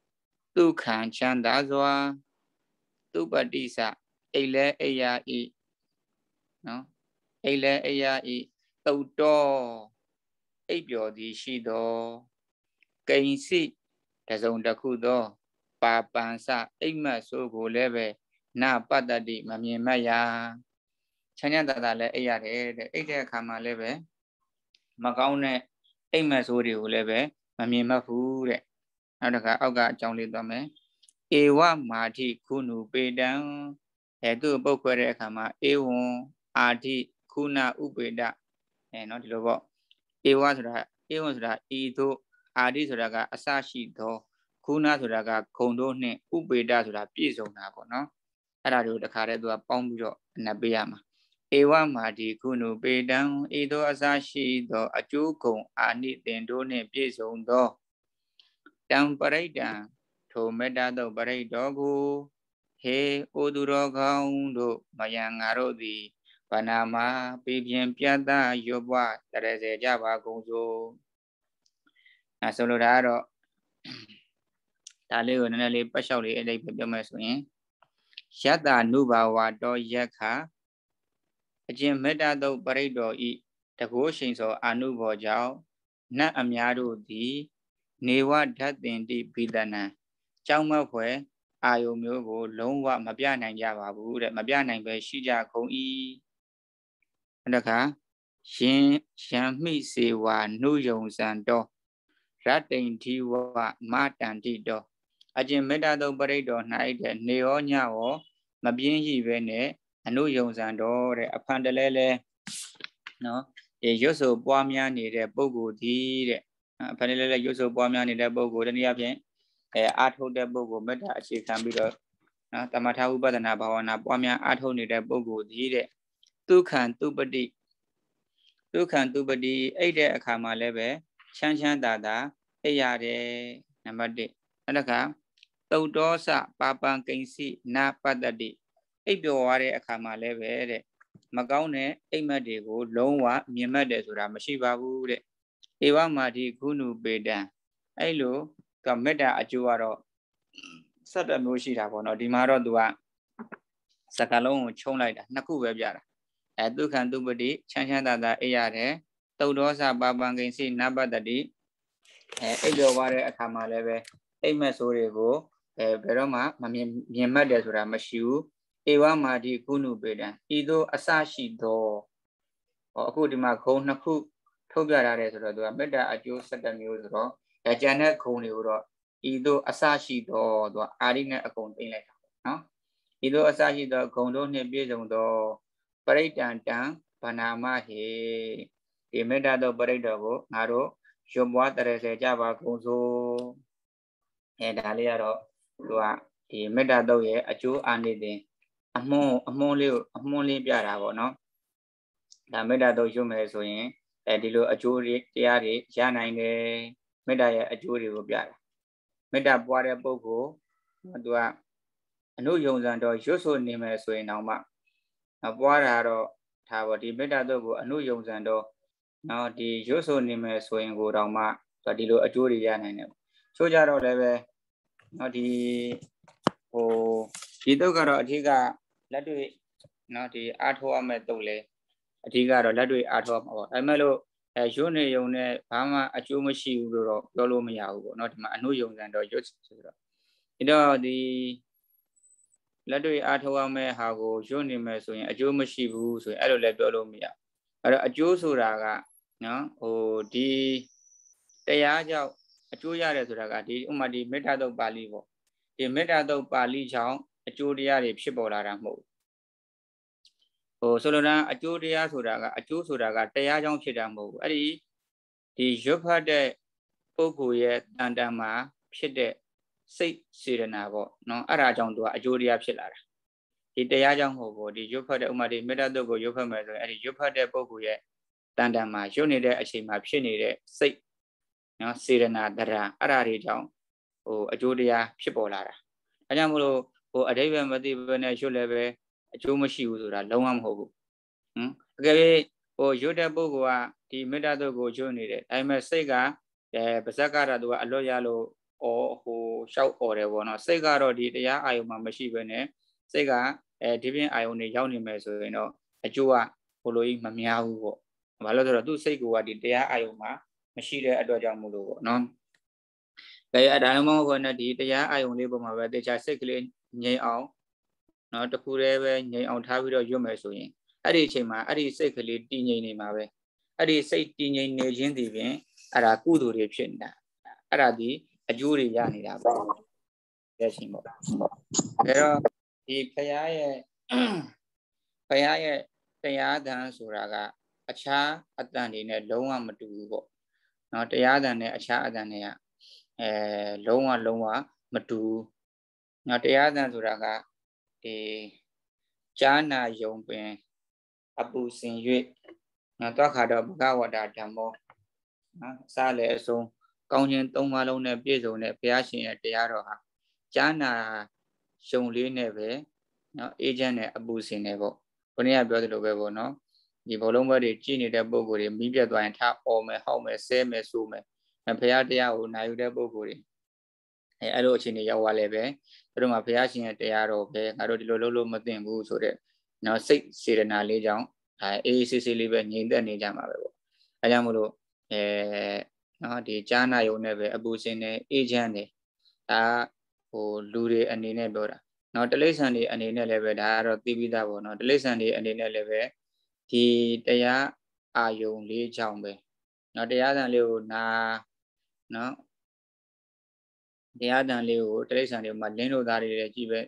ဒုက္ခံချမ်းသာစွာသူပတိစအိလဲအိယာဤနော်အိလဲအိယာဤတုတ်တော်အိပ်ပျော်သည်ရှိသောကိဉ္စီတစုံတစ်ခုသောပါပန်စအိမ်မက်ဆိုးကိုလည်းပဲ နာပတ္တတိမမြင်မရချမ်းချမ်းသာသာလည်းအိပ်ရတယ်တဲ့အိပ်တဲ့အခါမှာလည်းပဲမကောင်းတဲ့အိမ်မက်ဆိုးတွေကိုလည်းပဲမမြင်မဘူးတဲ့နောက်တစ်ခါအောက်ကအကြောင်းလေးသွားမယ်ဧဝမာတိခုနုပေတံအဲသူ့ပုတ်ခွဲတဲ့အခါမှာဧဝံအာတိခုနဥပေတအဲနော်ဒီလိုပေါ့ဧဝဆိုတာဧဝံဆိုတာဤသို့အာတိဆိုတာကအစရှိသောခုနဆိုတာကဂုံတို့နှင့်ဥပေတဆိုတာပြည့်စုံတာပေါ့နော်အဲ့ဒါတို့တခါတည်းသူကပေါင်းပြီးတော့အနပ်ပေးရမှာဧဝမာတိခုနုပေတံဤသို့အစရှိသောအကျိုးဂုံ အာနိသင်တို့နှင့်ပြည့်စုံသောတံပရိဒံထိုမေတ္တာတုတ်ပရိတော်ကိုဟေအိုသူတော်ကောင်းတို့မယံငါတို့သည်ဗနာမပြပြင်းပြတ်သားရွပွားတရစေကြပါကုန်စို့အဲဆိုလိုတာကတော့ဒါလေးကိုနည်းနည်းလေးပတ်လျှောက်လေးအလေးပဲပြောမယ်ဆိုရင်ယတ္တနုဘာဝတောယက္ခအကျင့်မေတ္တာတုတ်ပရိတော်ဤတကိုးရှင်သောအာနုဘောကြောင့်နတ်အများတို့သည် နေဝဓာတ်တင်တိဘိတနံကြောင်းမက်ဖွယ်အာယုံမျိုးကို လုံးဝမပြနိုင်ကြပါဘူးတဲ့မပြနိုင်ပဲရှိကြကုန်၏တခါရှင်ရံမိစေဝါနှုယုံစံတော်ရတ္တိန်ဒီဝမတန်တိတော်အကျင်မေတ္တာတုံပရိတော်၌တဲ့နေရောညရော မပြင်းရှိပဲနဲ့အနုယုံစံတော်တဲ့အဖန်တလဲလဲနော်ရွတ်ဆိုပွားများနေတဲ့ပုဂ္ဂိုလ်ဒီတဲ့အဖန်တလဲလဲရွတ်ဆိုပွားများနေတဲ့ပုဂ္ဂိုလ်တနည်းအားဖြင့်အဲအာထုတ်တဲ့ပုဂ္ဂိုလ်မေတ္တာအခြေခံပြီးတော့နော်တမထဥပဒနာဘာဝနာပွားများအာထုတ်နေတဲ့ပုဂ္ဂိုလ်ဒီတဲ့ဒုက္ခံသူပတိဒုက္ခံသူပတိအဲ့တဲ့အခါမှာလည်းပဲချမ်းချမ်းသာသာအိပ်ရတယ်နံပါတ်1အဲ့ဒါကတုတ်တော်စပါပံကိဉ္စီနာပတ္တတိအိပ်ပျော်သွားတဲ့အခါမှာလည်းပဲတဲ့မကောင်းတဲ့အိမ်မက်တွေကိုလုံးဝမြင်မက်တယ်ဆိုတာမရှိပါဘူးတဲ့ဧဝမာတိခုနုပေတံအဲ့လိုသူကမေတ္တာအကျိုးကတော့ဆက်တမျိုးရှိတာပေါ့နော်ဒီမှာတော့သူကစကလုံးကိုခြုံလိုက်တာနှစ်ခုပဲပြတာအဲဒုက္ခံဒုပတိချမ်းချမ်းသာသာအိပ်ရတယ်တုတ်တော်စာပါပံကိဉ္စီနပတတိအဲအိပ်လျော်သွားတဲ့အခါမှာလည်းပဲအိပ်မက်ဆိုးတွေကိုအဲဘယ်တော့မှမမြင်မြင်မှတ်တယ်ဆိုတာမရှိဘူးဧဝမာတိကုဏုပေတံဤသို့အစရှိသောဟောအခုဒီမှာဂုံနှစ်ခုထုတ်ပြထားတယ်ဆိုတော့သူကမေတ္တာအကျိုး၁၇မျိုးဆိုတော့အဲကြံတဲ့ခုံတွေကိုတော့ဤသို့အစရှိသောသူအာရိနဲ့အကုန်သိမ့်လိုက်တာပေါ့နော်ဤသို့အစရှိသောဂုံတို့နှင့်ပြည့်စုံသောပရိတန်တံဗနာမဟေဒီမေတ္တာသောပရိတ်တော်ကိုငါတို့ယွံပွားတရစေကြပါကုန်စို့အဲဒါလေးကတော့သူကဒီမေတ္တာတော့ရဲ့အကျိုးအာနိသင်အမွန်အမွန်လေးကိုအမွန်လေးပြတာပေါ့နော်ဒါမေတ္တာတော့ယွံမယ်ဆိုရင်အဲဒီလိုအကျိုးတရားတွေရနိုင်တယ်မေတ္တာရဲ့အကျိုးတွေကိုပြတယ်မေတ္တာပွားတဲ့ပုဂ္ဂိုလ်သူကအနုယုံစံတော်ရွတ်ဆိုနေမယ်ဆိုရင်တော့မှပွားတာတော့ဒါပေါ့ဒီမေတ္တာတို့ကိုအနုယုံစံတော်နော်ဒီရွတ်ဆိုနေမယ်ဆိုရင်ကိုတော့မှဒီလိုအကျိုးတွေရနိုင်တယ်ချို့ကြတော့လည်းပဲနော်ဒီဟိုဒီတုတ်ကတော့အထက်ကလက်တွေ့နော်ဒီအားထုတ်ရမဲ့တုတ်လေအထက်ကတော့လက်တွေ့အားထုတ်မှာပေါ့ဒါပေမဲ့လို့အဲရွတ်နေယုံနဲ့ဘာမှအကျိုးမရှိဘူးလို့တော့ပြောလို့မရဘူးပေါ့เนาะဒီမှာအနုယုံစံတော့ရွတ်ဆိုတော့အဲတော့ဒီလက်တွေ့အားထုတ်ရမယ့်ဟာကိုရွတ်နေမယ်ဆိုရင်အကျိုးမရှိဘူးဆိုရင်အဲ့လိုလည်းပြောလို့မရအဲ့တော့အကျိုးဆိုတာကနော်ဟိုဒီတရားကြောင့်အကျိုးရတယ်ဆိုတာကဒီဥမာဒီမေတ္တာတုတ်ပါဠိပေါ့ဒီမေတ္တာတုတ်ပါဠိကြောင့်အကျိုးတရားတွေဖြစ်ပေါ်လာတာမဟုတ်ဟိုဆိုလိုတာအကျိုးတရားဆိုတာကအကျိုးဆိုတာကတရားကြောင့်ဖြစ်တာမဟုတ်ဘူးအဲ့ဒီဒီရွတ်ဖတ်တဲ့ပုဂ္ဂိုလ်ရဲ့တန်တန်မှာဖြစ်တဲ့စိတ်စေတနာပေါ့နော်အဲ့ဒါကြောင့်သူကအကျိုးတရားဖြစ်လာတာဒီတရားကြောင့်မဟုတ်ဘူးဒီရွတ်ဖတ်တဲ့ဥမာဒီမေတ္တာတုတ်ကိုရွတ်ဖတ်မယ်ဆိုရင်အဲ့ဒီရွတ်ဖတ်တဲ့ပုဂ္ဂိုလ်ရဲ့တန်တန်မှာရွတ်နေတဲ့အချိန်မှာဖြစ်နေတဲ့စိတ်နော်စေရနာတရာအဲ့ဒါတွေကြောင့်ဟိုအကျိုးတရားဖြစ်ပေါ်လာတာအဲကြောင့်မလို့ဟို အတိဘယ်မသိဘဲနဲ့ရွတ်လည်းပဲအကျိုးမရှိဘူးဆိုတာလုံးဝမဟုတ်ဘူးဟမ်အကယ်၍ဟိုရွတ်တဲ့ပုဂ္ဂိုလ်ကဒီမေတ္တာတို့ကိုကျွနေတယ်အဲမဲ့စိတ်ကအဲပါဇက်ကရသူကအလွတ်ရလို့အော်ဟိုရှောက်អော်တယ်ပေါ့နော်စိတ်ကတော့ဒီတရားအာယုံမှာမရှိဘဲနဲ့စိတ်ကအဲဒီပြင်အာယုံတွေရောက်နေမယ်ဆိုရင်တော့အကျိုးကဟိုလိုကြီးမများဘူးပေါ့ဘာလို့ဆိုတော့သူ့စိတ်ကဒီတရားအာယုံမှာမရှိတဲ့အတွက်ကြောင့်မို့လို့ပေါ့နော်ဒါရအတိုင်းမဟုတ်ဘဲနဲ့ဒီတရားအာယုံလေးပုံမှာပဲတေချာစိတ်ကလေးငြိမ်အောင်နော်တခုတည်းပဲငြိမ်အောင်ထားပြီးတော့ရွတ်မယ်ဆိုရင်အဲ့ဒီအချိန်မှာအဲ့ဒီစိတ်ကလေးတည်ငြိမ်နေမှာပဲအဲ့ဒီစိတ်တည်ငြိမ်နေခြင်းဒီပြင်အဲ့ဒါကုသိုလ်တွေဖြစ်နေတာအဲ့ဒါဒီအကျိုးတွေရနေတာပေါ့ရရှိမို့အဲတော့ဒီဖရာရဲ့ဖရာရဲ့တရားတန်ဆိုတာက အခြားအတန်တွေနဲ့လုံးဝမတူဘူးပေါ့နော်တရားတန်နဲ့အခြားအတန်တွေကအဲလုံးဝလုံးဝမတူနော်တရားတန်ဆိုတာကဒီကြာနာယုံပင် အပူစင်၍နော်သွားခါတော့ဘဂဝတာဓမ္မောနော်အစလည်းအဆုံးကောင်းခြင်းသုံးပါးလုံးနဲ့ပြည့်စုံတဲ့ဘုရားရှင်ရဲ့တရားတော်ဟာကြာနာယုံလေးနဲ့ပဲနော်အေဂျင့်နဲ့အပူစင်နဲ့ပေါ့ခုနကပြောသလိုပဲပေါ့နော်ဒီဘလုံးဘက်တွေကြည်နေတဲ့ပုံကိုယ်တွေမိပြတ်သွားရင်ထားအော်မယ်ဟောက်မယ်ဆဲမယ်ဆိုမယ်ဘုရားတရားကိုနာယူတဲ့ပုံကိုယ်တွေအဲအဲ့လိုအခြေအနေရောက်သွားလဲပဲအဲ့တော့မှဘုရားရှင်ရဲ့တရားတော်ပဲငါတို့ဒီလိုလုပ်လို့မသင့်ဘူးဆိုတော့နော်စိတ်စေတနာလေးကြောင့်အဲအေးဆေးဆေးလေးပဲငြိမ်သက်နေကြမှာပဲပေါ့အဲကြောင့်မလို့အဲနော်ဒီဈာနာယုံနဲ့ပဲအပူစင်နဲ့အေးချမ်းတယ်ဒါဟိုလူတွေအနေနဲ့ပြောတာနော်တလိษံတွေအနေနဲ့လည်းပဲဒါကတော့သိပြီးသားပေါ့နော်တလိษံတွေအနေနဲ့လည်းပဲဒီတရားအာယုံလေးကြောင့်ပဲနော်တရားသံလေးကိုနာနော်တရားတန်လေးကိုတိရစ္ဆာန်တွေမှာလင်းလို့သားတွေလည်းကြည့်ပဲ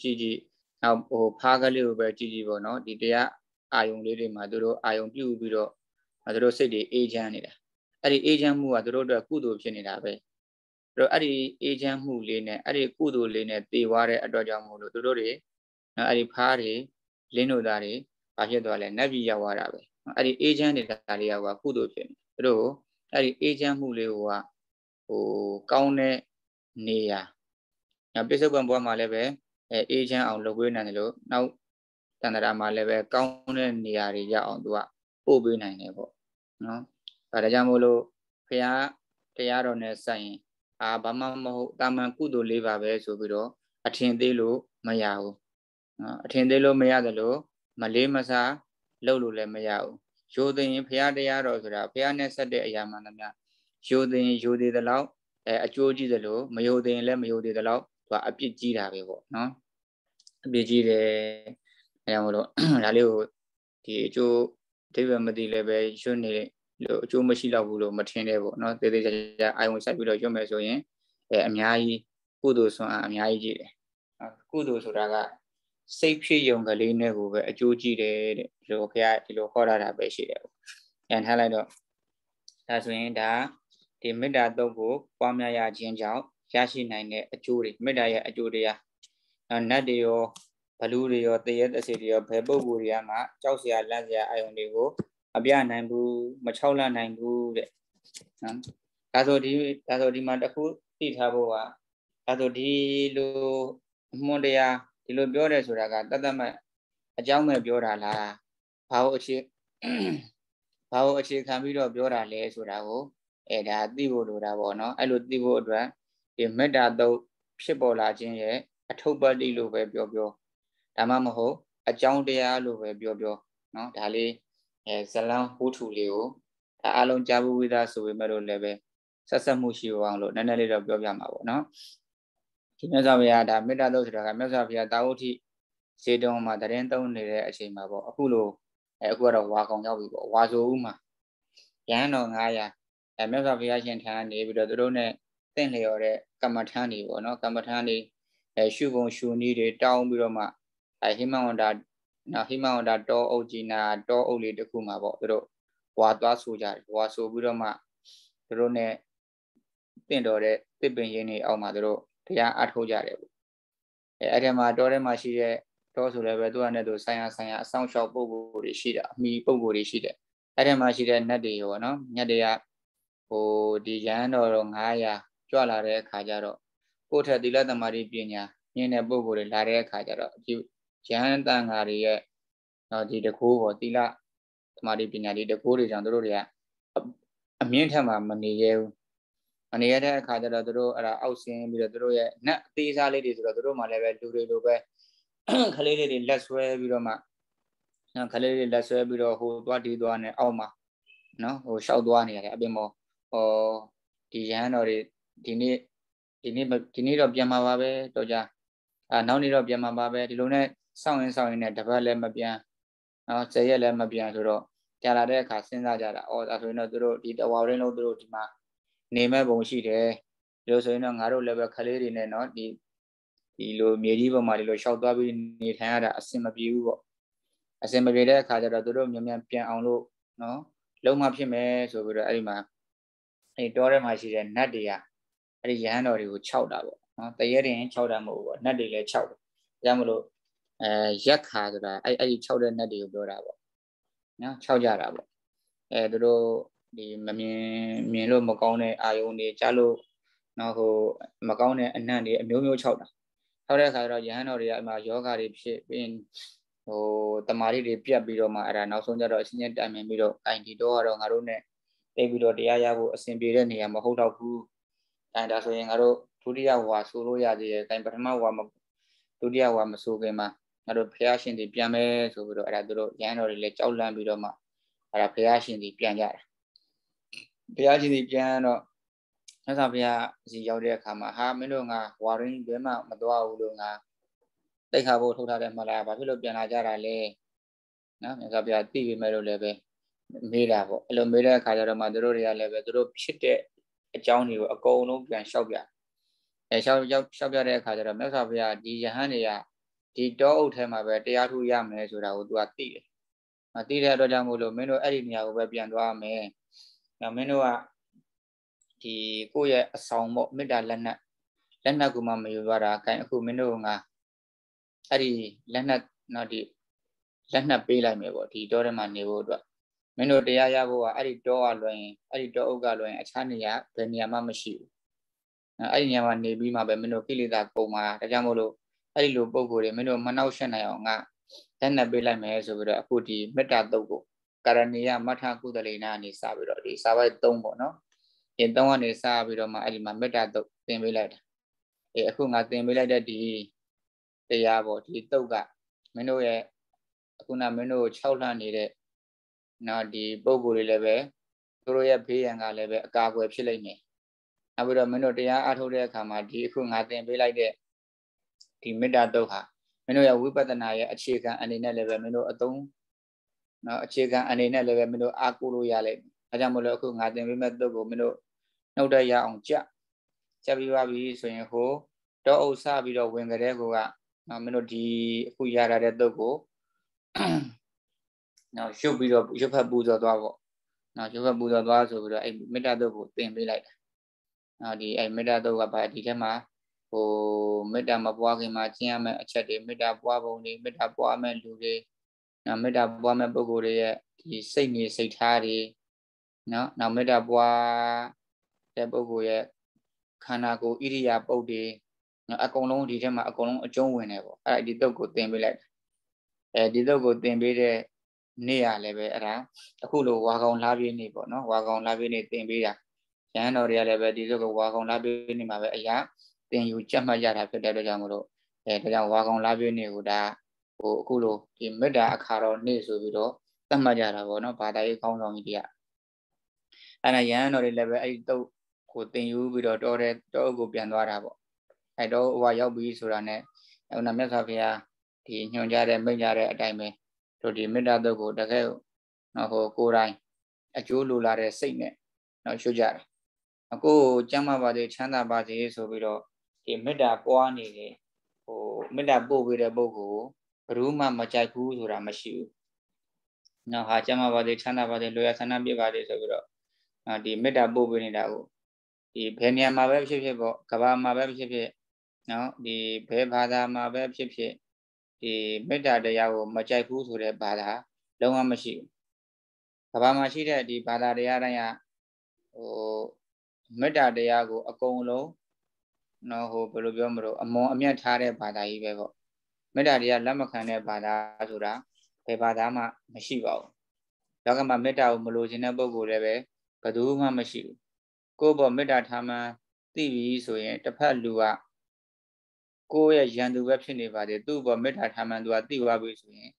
ကြည့်ကြည့်နောက်ဟိုဖားကလေးကိုပဲကြည့်ကြည့်ပေါ့နော်ဒီတရားအာယုံလေးတွေမှာသူတို့အာယုံပြုတ်ပြီးတော့သူတို့စိတ်တွေအေးချမ်းနေတာအဲ့ဒီအေးချမ်းမှုကသူတို့အတွက်ကုသိုလ်ဖြစ်နေတာပဲသူတို့အဲ့ဒီအေးချမ်းမှုလေးနဲ့အဲ့ဒီကုသိုလ်လေးနဲ့တည်ွားတဲ့အတွက်ကြောင့်မို့လို့သူတို့တွေအဲ့ဒီဖားတွေလင်းတို့သားတွေဘာဖြစ်သွားလဲနတ်ပြည်ရောက်သွားတာပဲအဲ့ဒီအေးချမ်းနေတာလေးကကုသိုလ်ဖြစ်နေသူတို့အဲ့ဒီအေးချမ်းမှုလေးကဟိုကောင်းတဲ့နေရာနောက်ပိဿုပံဘဝမှာလည်းပဲအဲအေးချမ်းအောင်လုပ်ပေးနိုင်တယ်လို့နောက်တန္တရာမှာလည်းပဲကောင်းတဲ့နေရာတွေရအောင်သူကပို့ပေးနိုင်တယ်ပေါ့နော်အဲဒါကြောင့်မို့လို့ဖရာတရားတော်နဲ့ဆိုင်ရင်အာဘာမှမဟုတ်တာမန်ကုသိုလ်လေးပါပဲ ဆိုပြီးတော့အထင်သေးလို့မရဘူးနော်အထင်သေးလို့မရတယ်လို့မလေးမစားလုပ်လို့လည်းမရဘူးရိုးသိရင်ဖရာတရားတော်ဆိုတာဖရာနဲ့ဆက်တဲ့အရာမှန်သမျှရိုးသိရင်ရိုးသေးသလောက်အဲအကျိုးကြီးသလိုမယုံသေးရင်လည်းမယုံသေးသလောက်သူကအပြစ်ကြီးတာပဲပေါ့နော်အပြစ်ကြီးတယ်အဲကြောင့်မလို့ဒါလေးကိုဒီအကျိုးဒိဗ္ဗမတိလည်းပဲရွှတ်နေလို့အကျိုးမရှိတော့ဘူးလို့မထင်တဲ့ပေါ့နော်သေသေးချာချာအိုင်ဝင်ဆက်ပြီးတော့ရွတ်မယ်ဆိုရင်အဲအများကြီးကုသိုလ်ဆွမ်းအားအများကြီးကြီးတယ်ကုသိုလ်ဆိုတာက စိတ်ဖြစ်ယုံကလေးနဲ့ကိုပဲအကျိုးကြီးတယ်တဲ့ဒီလိုခရဒီလိုခေါ်ရတာပဲရှိတယ်ပေါ့ပြန်ထားလိုက်တော့ဒါဆိုရင်ဒါဒီမေတ္တာတုတ်ကိုပွားများရခြင်းကြောင့်ရရှိနိုင်တဲ့အကျိုးတွေမေတ္တာရဲ့အကျိုးတရားနတ်တွေရောဘလူတွေရောတရေတစေတွေရောဘယ်ပုဂ္ဂိုလ်တွေကမှကြောက်စရာလန့်စရာအယုံတွေကို အပြနိုင်ဘူးမချောက်လန့်နိုင်ဘူးတဲ့နော်ဒါဆိုဒီဒါဆိုဒီမှာတခုသိထားဖို့ကဒါဆိုဒီလိုအမှန်တရားဒီလိုပြောတယ်ဆိုတာကတသက်မဲ့အကြောင်းမဲ့ပြောတာလားဘာလို့အခြေဘာလို့အခြေခံပြီးတော့ပြောတာလဲဆိုတာကိုအဲဒါသိဖို့လိုတာပေါ့နော်အဲ့လိုသိဖို့အတွက်ဒီမေတ္တာတုတ်ဖြစ်ပေါ်လာခြင်းရဲ့အထုပ်ပတ်တိလို့ပဲပြောပြောဒါမှမဟုတ်အကြောင်းတရားလို့ပဲပြောပြောနော်ဒါလေးအဲဇလံဟူးထူလေးကိုအားလုံးကြားဘူးဝိသဆိုပေမဲ့လို့လည်းပဲဆက်ဆက်မှုရှိအောင်လို့နည်းနည်းလေးတော့ပြောပြမှာပေါ့နော်ဒီမြတ်စွာဘုရားဒါမေတ္တာတုတ်ဆိုတာကမြတ်စွာဘုရားတာဝတိဇေတုံမှာတရင်သုံးနေတဲ့အချိန်မှာပေါ့အခုလို့အဲအခုကတော့ဝါကောင်ရောက်ပြီပေါ့ဝါဆိုဦးမှာရဟန်းတော်900အဲမြတ်စွာဘုရားရှင်ထံနေပြီးတော့သူတို့ ਨੇ တင့်လျော်တဲ့ကမ္မထံတွေပေါ့နော်ကမ္မထံတွေအဲရှုပုံရှုနည်းတွေတောင်းပြီးတော့မှအဲဟိမဝန္တာနော်ဟိမဝန္တာ တောအုပ်ကြီးနာတောအုပ်လေးတစ်ခုမှာပေါ့သူတို့ဝါသွားဆိုကြတယ်ဝါဆိုပြီးတော့မှသူတို့ ਨੇ တင့်တော်တဲ့တစ်ပင်ရင်းတွေအောက်မှာသူတို့တရားအထုတ်ကြတယ်ပေါ့အဲအဲ့ဒီမှာတောထဲမှာရှိတဲ့တောဆိုလည်းပဲသူကနဲ့သူဆိုင်ရဆိုင်ရအဆောင်ရှောက်ပုံပုံတွေရှိတာအမိပုံပုံတွေရှိတယ်အဲ့ဒီမှာရှိတဲ့နတ်တွေရောနော်ညတ်တွေကဟိုဒီရဟန်းတော်တော့900ကြွလာတဲ့အခါကျတော့ကိုယ့်ထက်သီလသမารိပညာမြင်တဲ့ပုဂ္ဂိုလ်တွေလာတဲ့အခါကျတော့ဒီရဟန်းတန်ဃာတွေရဲ့နော်ဒီတကိုးပေါ်သီလသမารိပညာဒီတကိုးတွေကြောင့်တို့တွေကအမြင့်ထက်မှမနေရဘူးမနေရတဲ့အခါကျတော့တို့အဲ့ဒါအောက်ဆင်းပြီးတော့တို့ရဲ့နတ်အသေးစားလေးတွေဆိုတော့တို့မှလည်းပဲလူတွေလိုပဲခလေးလေးတွေလက်ဆွဲပြီးတော့မှနော်ခလေးလေးလက်ဆွဲပြီးတော့ဟိုသွားဒီသွားနဲ့အောက်မှာနော်ဟိုလျှောက်သွားနေရတယ်အပြင်ပေါ်ဩဒီရဟန်းတော်တွေဒီနေ့ဒီနေ့ဒီနေ့တော့ပြန်มาပါပဲတော်ကြအာနောက်နေ့တော့ပြန်มาပါပဲဒီလိုနဲ့စောင့်ရင်စောင့်ရင်လည်းတပတ်လည်းမပြန်နော်၁၀ရက်လည်းမပြန်ဆိုတော့ကြာလာတဲ့အခါစဉ်းစားကြတာဩဒါဆိုရင်တော့သူတို့ဒီတဝါရင်းလုံးသူတို့ဒီမှာ နေမဲ့ပုံရှိတယ်ဒီလိုဆိုရင်တော့ငါတို့လည်းပဲခလေးတွေနဲ့နော်ဒီဒီလိုမြေကြီးပေါ်မှာဒီလိုလျှောက်သွားပြီးနေထိုင်ရတာအဆင်မပြေဘူးပေါ့အဆင်မပြေတဲ့အခါကျတော့သူတို့မြန်မြန်ပြန်အောင်လို့နော်လုံးမဖြစ်မယ်ဆိုပြီးတော့အဲ့ဒီမှာအဲ့တောထဲမှာရှိတဲ့နတ်တွေကအဲ့ဒီရဟန်းတော်တွေကိုခြောက်တာပေါ့နော်တရေတင်ခြောက်တာမဟုတ်ဘူးပေါ့နတ်တွေလည်းခြောက်တယ်ဒါကြောင့်မလို့အဲရက်ခါဆိုတာအဲ့အဲ့ဒီခြောက်တဲ့နတ်တွေကိုပြောတာပေါ့နော်ခြောက်ကြတာပေါ့အဲသူတို့ဒီမမြင်မြင်လို့မကောင်းတဲ့အာယုန်တွေကြားလို့နော်ဟိုမကောင်းတဲ့အနံ့တွေအမျိုးမျိုးခြောက်တာခြောက်တဲ့အခါကျတော့ယဟန်တော်တွေကအဲ့မှာယောဂါတွေဖြစ်ပြီးဟိုတမာရီတွေပြတ်ပြီးတော့မှအဲ့ဒါနောက်ဆုံးကျတော့အချင်းချင်းတိုင်ပင်ပြီးတော့အိုင်ဒီတော့ကတော့ငါတို့နဲ့သိပြီးတော့တရားရဖို့အဆင်ပြေတဲ့နေရာမဟုတ်တော့ဘူး။အဲဒါဆိုရင်ငါတို့ဒုတိယဟွာဆိုလို့ရသေးတယ်။အဲပထမဟွာမဒုတိယဟွာမဆိုခင်မှာငါတို့ဖះရှင်တွေပြန်မယ်ဆိုပြီးတော့အဲဒါတို့ရန်တော်တွေလည်းကြောက်လန့်ပြီးတော့မှအဲဒါဖះရှင်တွေပြန်ကြတာ။ဖះရှင်တွေပြန်တော့မြတ်စွာဘုရားစီရောက်တဲ့အခါမှာဟာမင်းတို့ငါဝါရင်းဘယ်မှမသွားဘူးလို့ငါတိတ်ခါဖို့ထုတ်ထားတဲ့မှလားဘာဖြစ်လို့ပြန်လာကြတာလဲ။နော်မြတ်စွာဘုရားသိပြီမဲ့လို့လည်းပဲမေးတာပေါ့အဲ့လိုမေးတဲ့အခါကျတော့မှတို့တွေကလည်းပဲတို့ဖြစ်တဲ့အကြောင်းတွေကိုအကုန်လုံးပြန်လျှောက်ပြအဲလျှောက်လျှောက်လျှောက်ပြတဲ့အခါကျတော့မြတ်စွာဘုရားဒီယဟန်တွေကဒီတောအုပ်ထဲမှာပဲတရားထုရမယ်ဆိုတာကိုသူကသိတယ်မသိတဲ့အတွက်ကြောင့်မို့လို့မင်းတို့အဲ့ဒီနေရာကိုပဲပြန်သွားမယ်။မင်းတို့ကဒီကိုယ့်ရဲ့အဆောင်ပေါ့မေတ္တာလက်နက်လက်နက်ကမှမယူသွားတာအကိုင်းအခုမင်းတို့ကအဲ့ဒီလက်နက်နော်ဒီလက်နက်ပေးလိုက်မယ်ပေါ့ဒီတော့ထဲမှာနေဖို့အတွက်မင်းတို့တရားရဖို့ကအဲ့ဒီတောကလွယ်ရင်အဲ့ဒီတောအုပ်ကလွယ်ရင်အခြားနေရာဘယ်နေရာမှမရှိဘူးအဲ့ဒီနေရာမှာနေပြီးမှပဲမင်းတို့ကိလေသာကုန်မှာဒါကြောင့်မို့လို့အဲ့ဒီလိုပုံကိုယ်တွေမင်းတို့မနှောက်ရှက်နိုင်အောင်ငါတက်နေပေးလိုက်မယ်ဆိုပြီးတော့အခုဒီမေတ္တာတုတ်ကိုကာရဏီယမထကုသလေနာအနေစပြီးတော့ဒီစာပိုက်3ပေါ့နော်ရင်3ကနေစပြီးတော့မှအဲ့ဒီမှာမေတ္တာတုတ်သင်ပေးလိုက်တာအေးအခုငါသင်ပေးလိုက်တဲ့ဒီတရားပေါ့ဒီတုတ်ကမင်းတို့ရဲ့အခုနမင်းတို့6လနေတဲ့နော်ဒီပုံကိုယ်တွေလည်းပဲသူတို့ရဲ့ဖေးရန်ကလည်းပဲအကာအကွယ်ဖြစ်လိမ့်မယ်နောက်ပြီးတော့မင်းတို့တရားအားထုတ်တဲ့အခါမှာဒီအခုငါသင်ပေးလိုက်တဲ့ဒီမေတ္တာတုတ်ဟာမင်းတို့ရဲ့ဝိပဿနာရဲ့အခြေခံအနေနဲ့လည်းပဲမင်းတို့အသုံးနော်အခြေခံအနေနဲ့လည်းပဲမင်းတို့အားကိုးလို့ရလိမ့်မယ်အဲကြောင့်မလို့အခုငါသင်ပေးမဲ့တုတ်ကိုမင်းတို့နှုတ်တက်ရအောင်ကြကြပြီးပါပြီဆိုရင်ဟိုတော့အုပ်စပြီးတော့ဝင်ကြတဲ့ကိုကနော်မင်းတို့ဒီအခုရတာတဲ့တုတ်ကိုနော်ရုပ်ပြီးတော့ရုပ်ဖက်ပူဇော်သွားပေါ့နော်ရုပ်ဖက်ပူဇော်သွားဆိုပြီးတော့အဲ့မေတ္တာတုတ်ကိုသင်ပေးလိုက်တာနော်ဒီအဲ့မေတ္တာတုတ်ကဘာဒီထဲမှာဟိုမေတ္တာမပွားခင်မှာကျင့်ရမယ့်အချက်တွေမေတ္တာပွားပုံတွေမေတ္တာပွားမဲ့လူတွေနော်မေတ္တာပွားမဲ့ပုဂ္ဂိုလ်တွေရဲ့ဒီစိတ်နေစိတ်ထားတွေနော်နောက်မေတ္တာပွားတဲ့ပုဂ္ဂိုလ်ရဲ့ခန္ဓာကိုယ်ဣရိယာပုတ်တွေနော်အကုန်လုံးဒီထဲမှာအကုန်လုံးအကျုံးဝင်တယ်ပေါ့အဲ့ဒါဒီတုတ်ကိုသင်ပေးလိုက်တာအဲဒီတုတ်ကိုသင်ပေးတဲ့နေ့ရလည်းပဲအဲ့ဒါအခုလိုဝါကောင်လာပြည့်နေ့ပေါ့နော်ဝါကောင်လာပြည့်နေ့သင်ပေးတာရဟန်းတော်တွေကလည်းပဲဒီလိုကဝါကောင်လာပြည့်နေ့မှာပဲအရာသင်ယူကြက်မှတ်ရတာဖြစ်တဲ့အတွက်ကြောင့်မလို့အဲဒါကြောင့်ဝါကောင်လာပြည့်နေ့ကိုဒါဟိုအခုလိုဒီမေတ္တာအခါတော်နေ့ဆိုပြီးတော့သတ်မှတ်ကြတာပေါ့နော်ဘာသာရေးခေါင်းဆောင်ကြီးတွေကအဲ့ဒါရဟန်းတော်တွေလည်းပဲအဲ့ဒီတုတ်ကိုသင်ယူပြီးတော့တော်တဲ့တောအုပ်ကိုပြန်သွားတာပေါ့အဲ့တော့ဟိုရောက်ပြီဆိုတာနဲ့အဲ့ဒါမြတ်စွာဘုရားဒီညွှန်ကြားတဲ့မိန့်ကြားတဲ့အတိုင်းပဲတို့ဒီမေတ္တာတုတ်ကိုတကယ်နော်ဟိုကိုယ်တိုင်အကျိုးလိုလာတဲ့စိတ်နဲ့နော်ရွှတ်ကြတာအခုကျမ်းမာပါစေချမ်းသာပါစေဆိုပြီးတော့ဒီမေတ္တာပွားနေတယ်ဟိုမေတ္တာပို့ပေးတဲ့ပုဂ္ဂိုလ်ကိုဘယ်သူမှမကြိုက်ဘူးဆိုတာမရှိဘူးနော်ဟာကျမ်းမာပါစေချမ်းသာပါစေလိုရာဆန္ဒပြပါစေဆိုပြီးတော့ဒီမေတ္တာပို့ပေးနေတာကိုဒီဘယ်နေရာမှာပဲဖြစ်ဖြစ်ပေါ့ကဘာမှာပဲဖြစ်ဖြစ်နော်ဒီဘယ်ဘာသာမှာပဲဖြစ်ဖြစ်အေမေတ္တာတရားကိုမကြိုက်ဘူးဆိုတဲ့ဘာသာလုံးဝမရှိဘူး။ကဘာမှာရှိတဲ့ဒီဘာသာတရားတိုင်းကဟိုမေတ္တာတရားကို အကုန်လုံးနော်ဟိုဘယ်လိုပြောမလို့အမွန်အမြတ်ထားတဲ့ဘာသာကြီးပဲပေါ့။မေတ္တာတရားလက်မခံတဲ့ဘာသာဆိုတာဘယ်ဘာသာမှ မရှိပါဘူး။လောကမှာမေတ္တာကိုမလိုချင်တဲ့ပုဂ္ဂိုလ်လည်းပဲဘယ်သူမှမရှိဘူး။ကိုယ့်ဘောမေတ္တာထားမှသိပြီဆိုရင်တစ်ဖက်လူကကိုယ့်ရဲ့ရန်သူပဲဖြစ်နေပါတယ်သူ့ဘောမေတ္တာထားမှန်သူကသိသွားပြီဆိုရင်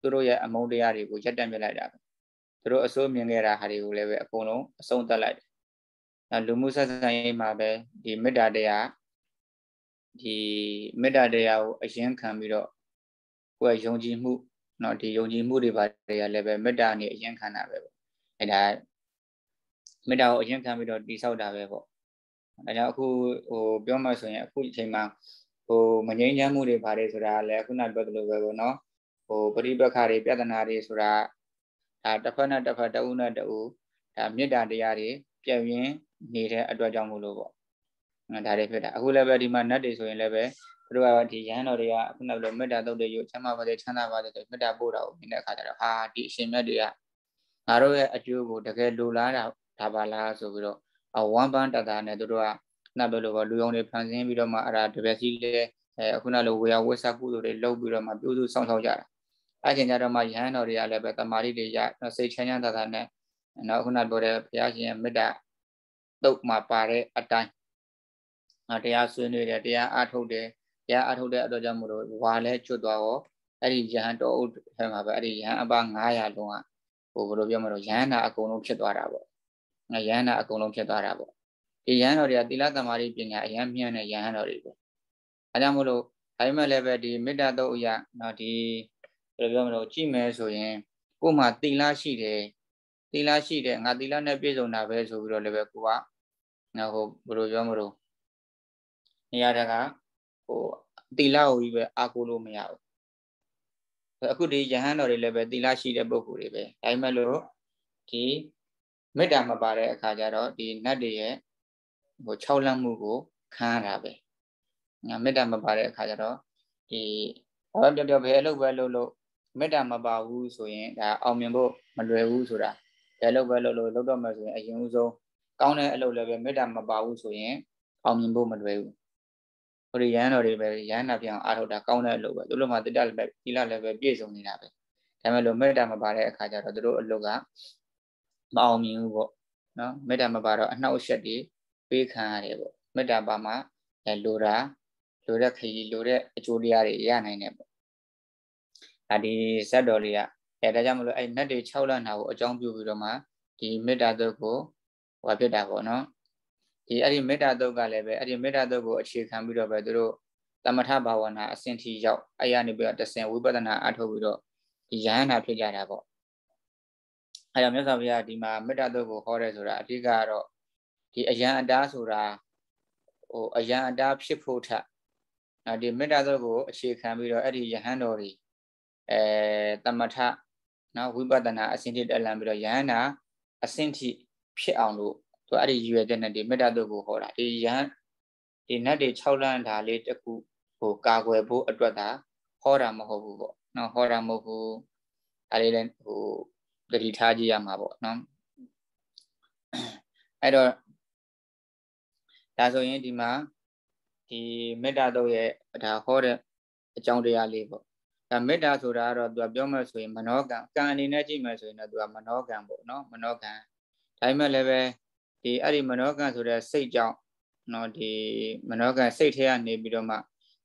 သူတို့ရဲ့အမုန်းတရားတွေကိုရပ်တန့်ပြလိုက်တာပဲသူတို့အစိုးမြင်ခဲ့တာဟာတွေကိုလည်းပဲအကုန်လုံးအဆုံးသတ်လိုက်တယ်။နောက်လူမှုဆက်ဆံရေးမှာပဲဒီမေတ္တာတရားဒီမေတ္တာတရားကိုအရင်ခံပြီးတော့ကိုယ်ယုံကြည်မှုเนาะဒီယုံကြည်မှုတွေပါတွေကလည်းပဲမေတ္တာနဲ့အရင်ခံတာပဲပေါ့။အဲဒါမေတ္တာကိုအရင်ခံပြီးတော့တိဆောက်တာပဲပေါ့။အဲကြောင့်အခုဟိုပြောမှဆိုရင်အခုအချိန်မှာဟိုမငြိမ်းချမ်းမှုတွေပါတယ်ဆိုတာလည်းခုနပြောသလိုပဲပေါ့နော်ဟိုပရိပက္ခတွေပြဿနာတွေဆိုတာဒါတစ်ဖက်နဲ့တစ်ဖက်တဦးနဲ့တဦးဒါမေတ္တာတရားတွေပြည့်ရင် နေတဲ့အတွက်ကြောင့်မို့လို့ပေါ့ဒါတွေဖြစ်တာအခုလည်းပဲဒီမှာနတ်တွေဆိုရင်လည်းပဲသူတို့ကဒီရဟန်းတော်တွေကခုနကလိုမေတ္တာတုတ်တွေယူချမ်းသာပါစေချမ်းသာပါစေဆိုမေတ္တာပို့တာကိုမြင်တဲ့အခါကျတော့ဟာဒီအရှင်မြတ်တွေကငါတို့ရဲ့အကျိုးကိုတကယ်လိုလားတာဒါပါလားဆိုပြီးတော့အဝမ်းပန်းတတာနဲ့သူတို့ကနတ်ဘယ်လိုပေါ့လူယုံတွေဖန်ဆင်းပြီးတော့မှအဲ့ဒါတပည့်စီလည်းအဲအခုနလိုဝေယဝိဆကုသိုလ်တွေလုပ်ပြီးတော့မှပြုစုစောင့်ရှောက်ကြတာအဲ့ချိန်ကျတော့မှယဟန်တော်တွေကလည်းပဲတမာတိတွေရစိတ်ချမ်းသာတာနဲ့နော်ခုနပြောတဲ့ဘုရားရှင်ရဲ့မေတ္တာတုတ်မှာပါတဲ့အတိုင်းတရားဆွေးနွေးတယ်တရားအားထုတ်တယ်တရားအားထုတ်တဲ့အတွက်ကြောင့်မလို့ဝါလဲကျွတ်သွားရောအဲ့ဒီယဟန်တော်ထဲမှာပဲအဲ့ဒီယဟန်အပါ900လုံးကဟိုဘယ်လိုပြောမလို့ယဟန်နာအကုန်လုံးဖြစ်သွားတာပေါ့ယဟန်နာအကုန်လုံးဖြစ်သွားတာပေါ့ဒီရဟန်းတော်တွေကသီလသမာဓိပညာအရန်မြင့်တဲ့ရဟန်းတော်တွေပဲအဲကြောင့်မို့လို့ဒါပေမဲ့လည်းပဲဒီမေတ္တာတော့ဥရနော်ဒီဘယ်လိုပြောမလို့ကြည့်မယ်ဆိုရင် ကို့မှာသီလရှိတယ်သီလရှိတယ်ငါသီလနဲ့ပြည့်စုံတာပဲဆိုပြီးတော့လည်းပဲကိုကနော်ဟိုဘယ်လိုပြောမလို့နေရာတကဟိုသီလကိုကြီးပဲအာကိုလို့မရဘူးအခုဒီယဟန်တော်တွေလည်းပဲသီလရှိတဲ့ပုဂ္ဂိုလ်တွေပဲဒါပေမဲ့လို့ဒီမေတ္တာမပါတဲ့အခါကျတော့ဒီနတ်တွေရဲ့ဟို၆လမ်းမှုကိုခံရတာပဲငါမေတ္တာမပါတဲ့အခါကျတော့ဒီဘာပဲပြောပြောဘယ်အလုပ်ပဲလုပ်လို့မေတ္တာမပါဘူးဆိုရင်ဒါအောင်မြင်ဖို့မလွယ်ဘူးဆိုတာဘယ်အလုပ်ပဲလုပ်လို့လုပ်တော့မှဆိုရင်အရင်ဦးဆုံးကောင်းတဲ့အလုပ်လည်းပဲမေတ္တာမပါဘူးဆိုရင်အောင်မြင်ဖို့မလွယ်ဘူးဟိုဒီရဟန်းတော်တွေပဲရဟန်းနာပြောင်းအားထုတ်တာကောင်းတဲ့အလုပ်ပဲသူတို့မှတိတလည်းပဲသီလလည်းပဲပြည့်စုံနေတာပဲဒါမဲ့လို့မေတ္တာမပါတဲ့အခါကျတော့သူတို့အလုပ်ကမအောင်မြင်ဘူးပေါ့နော်မေတ္တာမပါတော့အနှောက်အယှက်တွေပေးခံရတယ်ပေါ့မေတ္တာပါမှာအဲလိုတာလိုတဲ့ခရီးလိုတဲ့အကျိုးတရားတွေရနိုင်တယ်ပေါ့ဒါဒီဇတ်တော်တွေကအဲဒါကြောင့်မလို့အဲနတ်တွေ6လနာကိုအကြောင်းပြုပြီးတော့မှဒီမေတ္တာတုတ်ကိုဟောဖြစ်တာပေါ့နော်ဒီအဲ့ဒီမေတ္တာတုတ်ကလည်းပဲအဲ့ဒီမေတ္တာတုတ်ကိုအခြေခံပြီးတော့ပဲသူတို့သမထဘာဝနာအစဉ်ထိရောက်အဲ့ရနေပြီးတော့တဆင်ဝိပဿနာအထောက်ပြီးတော့ဒီယဟန္တာဖြစ်ကြတာပေါ့အဲ့တော့မြတ်စွာဘုရားဒီမှာမေတ္တာတုတ်ကိုဟောတယ်ဆိုတာအဓိကကတော့ဒီအယံအတားဆိုတာဟိုအယံအတားဖြစ်ဖို့ထက်နော်ဒီမေတ္တာသုတ်ကိုအခြေခံပြီးတော့အဲ့ဒီယဟန်တော်တွေအဲတမထနော်ဝိပဿနာ အစဉ်တိတက်လန်ပြီးတော့ယဟန်နာအစဉ်တိဖြစ်အောင်လို့သူအဲ့ဒီရွယ်တဲ့နဲ့ဒီမေတ္တာသုတ်ကိုဟောတာဒီယဟန်ဒီနတ်တွေ6လမ်းဓာလေးတစ်ခုဟိုကာကွယ်ဖို့အတွက်သာဟောတာမဟုတ်ဘူးပေါ့နော်ဟောတာမဟုတ်ဘူးဒါလေးလည်းဟိုတတိထားကြည့်ရမှာပေါ့နော်အဲ့တော့ဒါဆိုရင်ဒီမှာဒီမေတ္တာတော့ရဲ့ဒါဟောတဲ့အကြောင်းတရားလေးပေါ့ဒါမေတ္တာဆိုတာကတော့သူကပြောမှဆိုရင် မနောကံကံအနေနဲ့ကြည့်မှဆိုရင်တော့သူကမနောကံပေါ့နော်မနောကံဒါမှလည်းပဲဒီအဲ့ဒီမနောကံဆိုတဲ့စိတ်ကြောင့်နော်ဒီမနောကံစိတ်ထဲကနေပြီးတော့မှ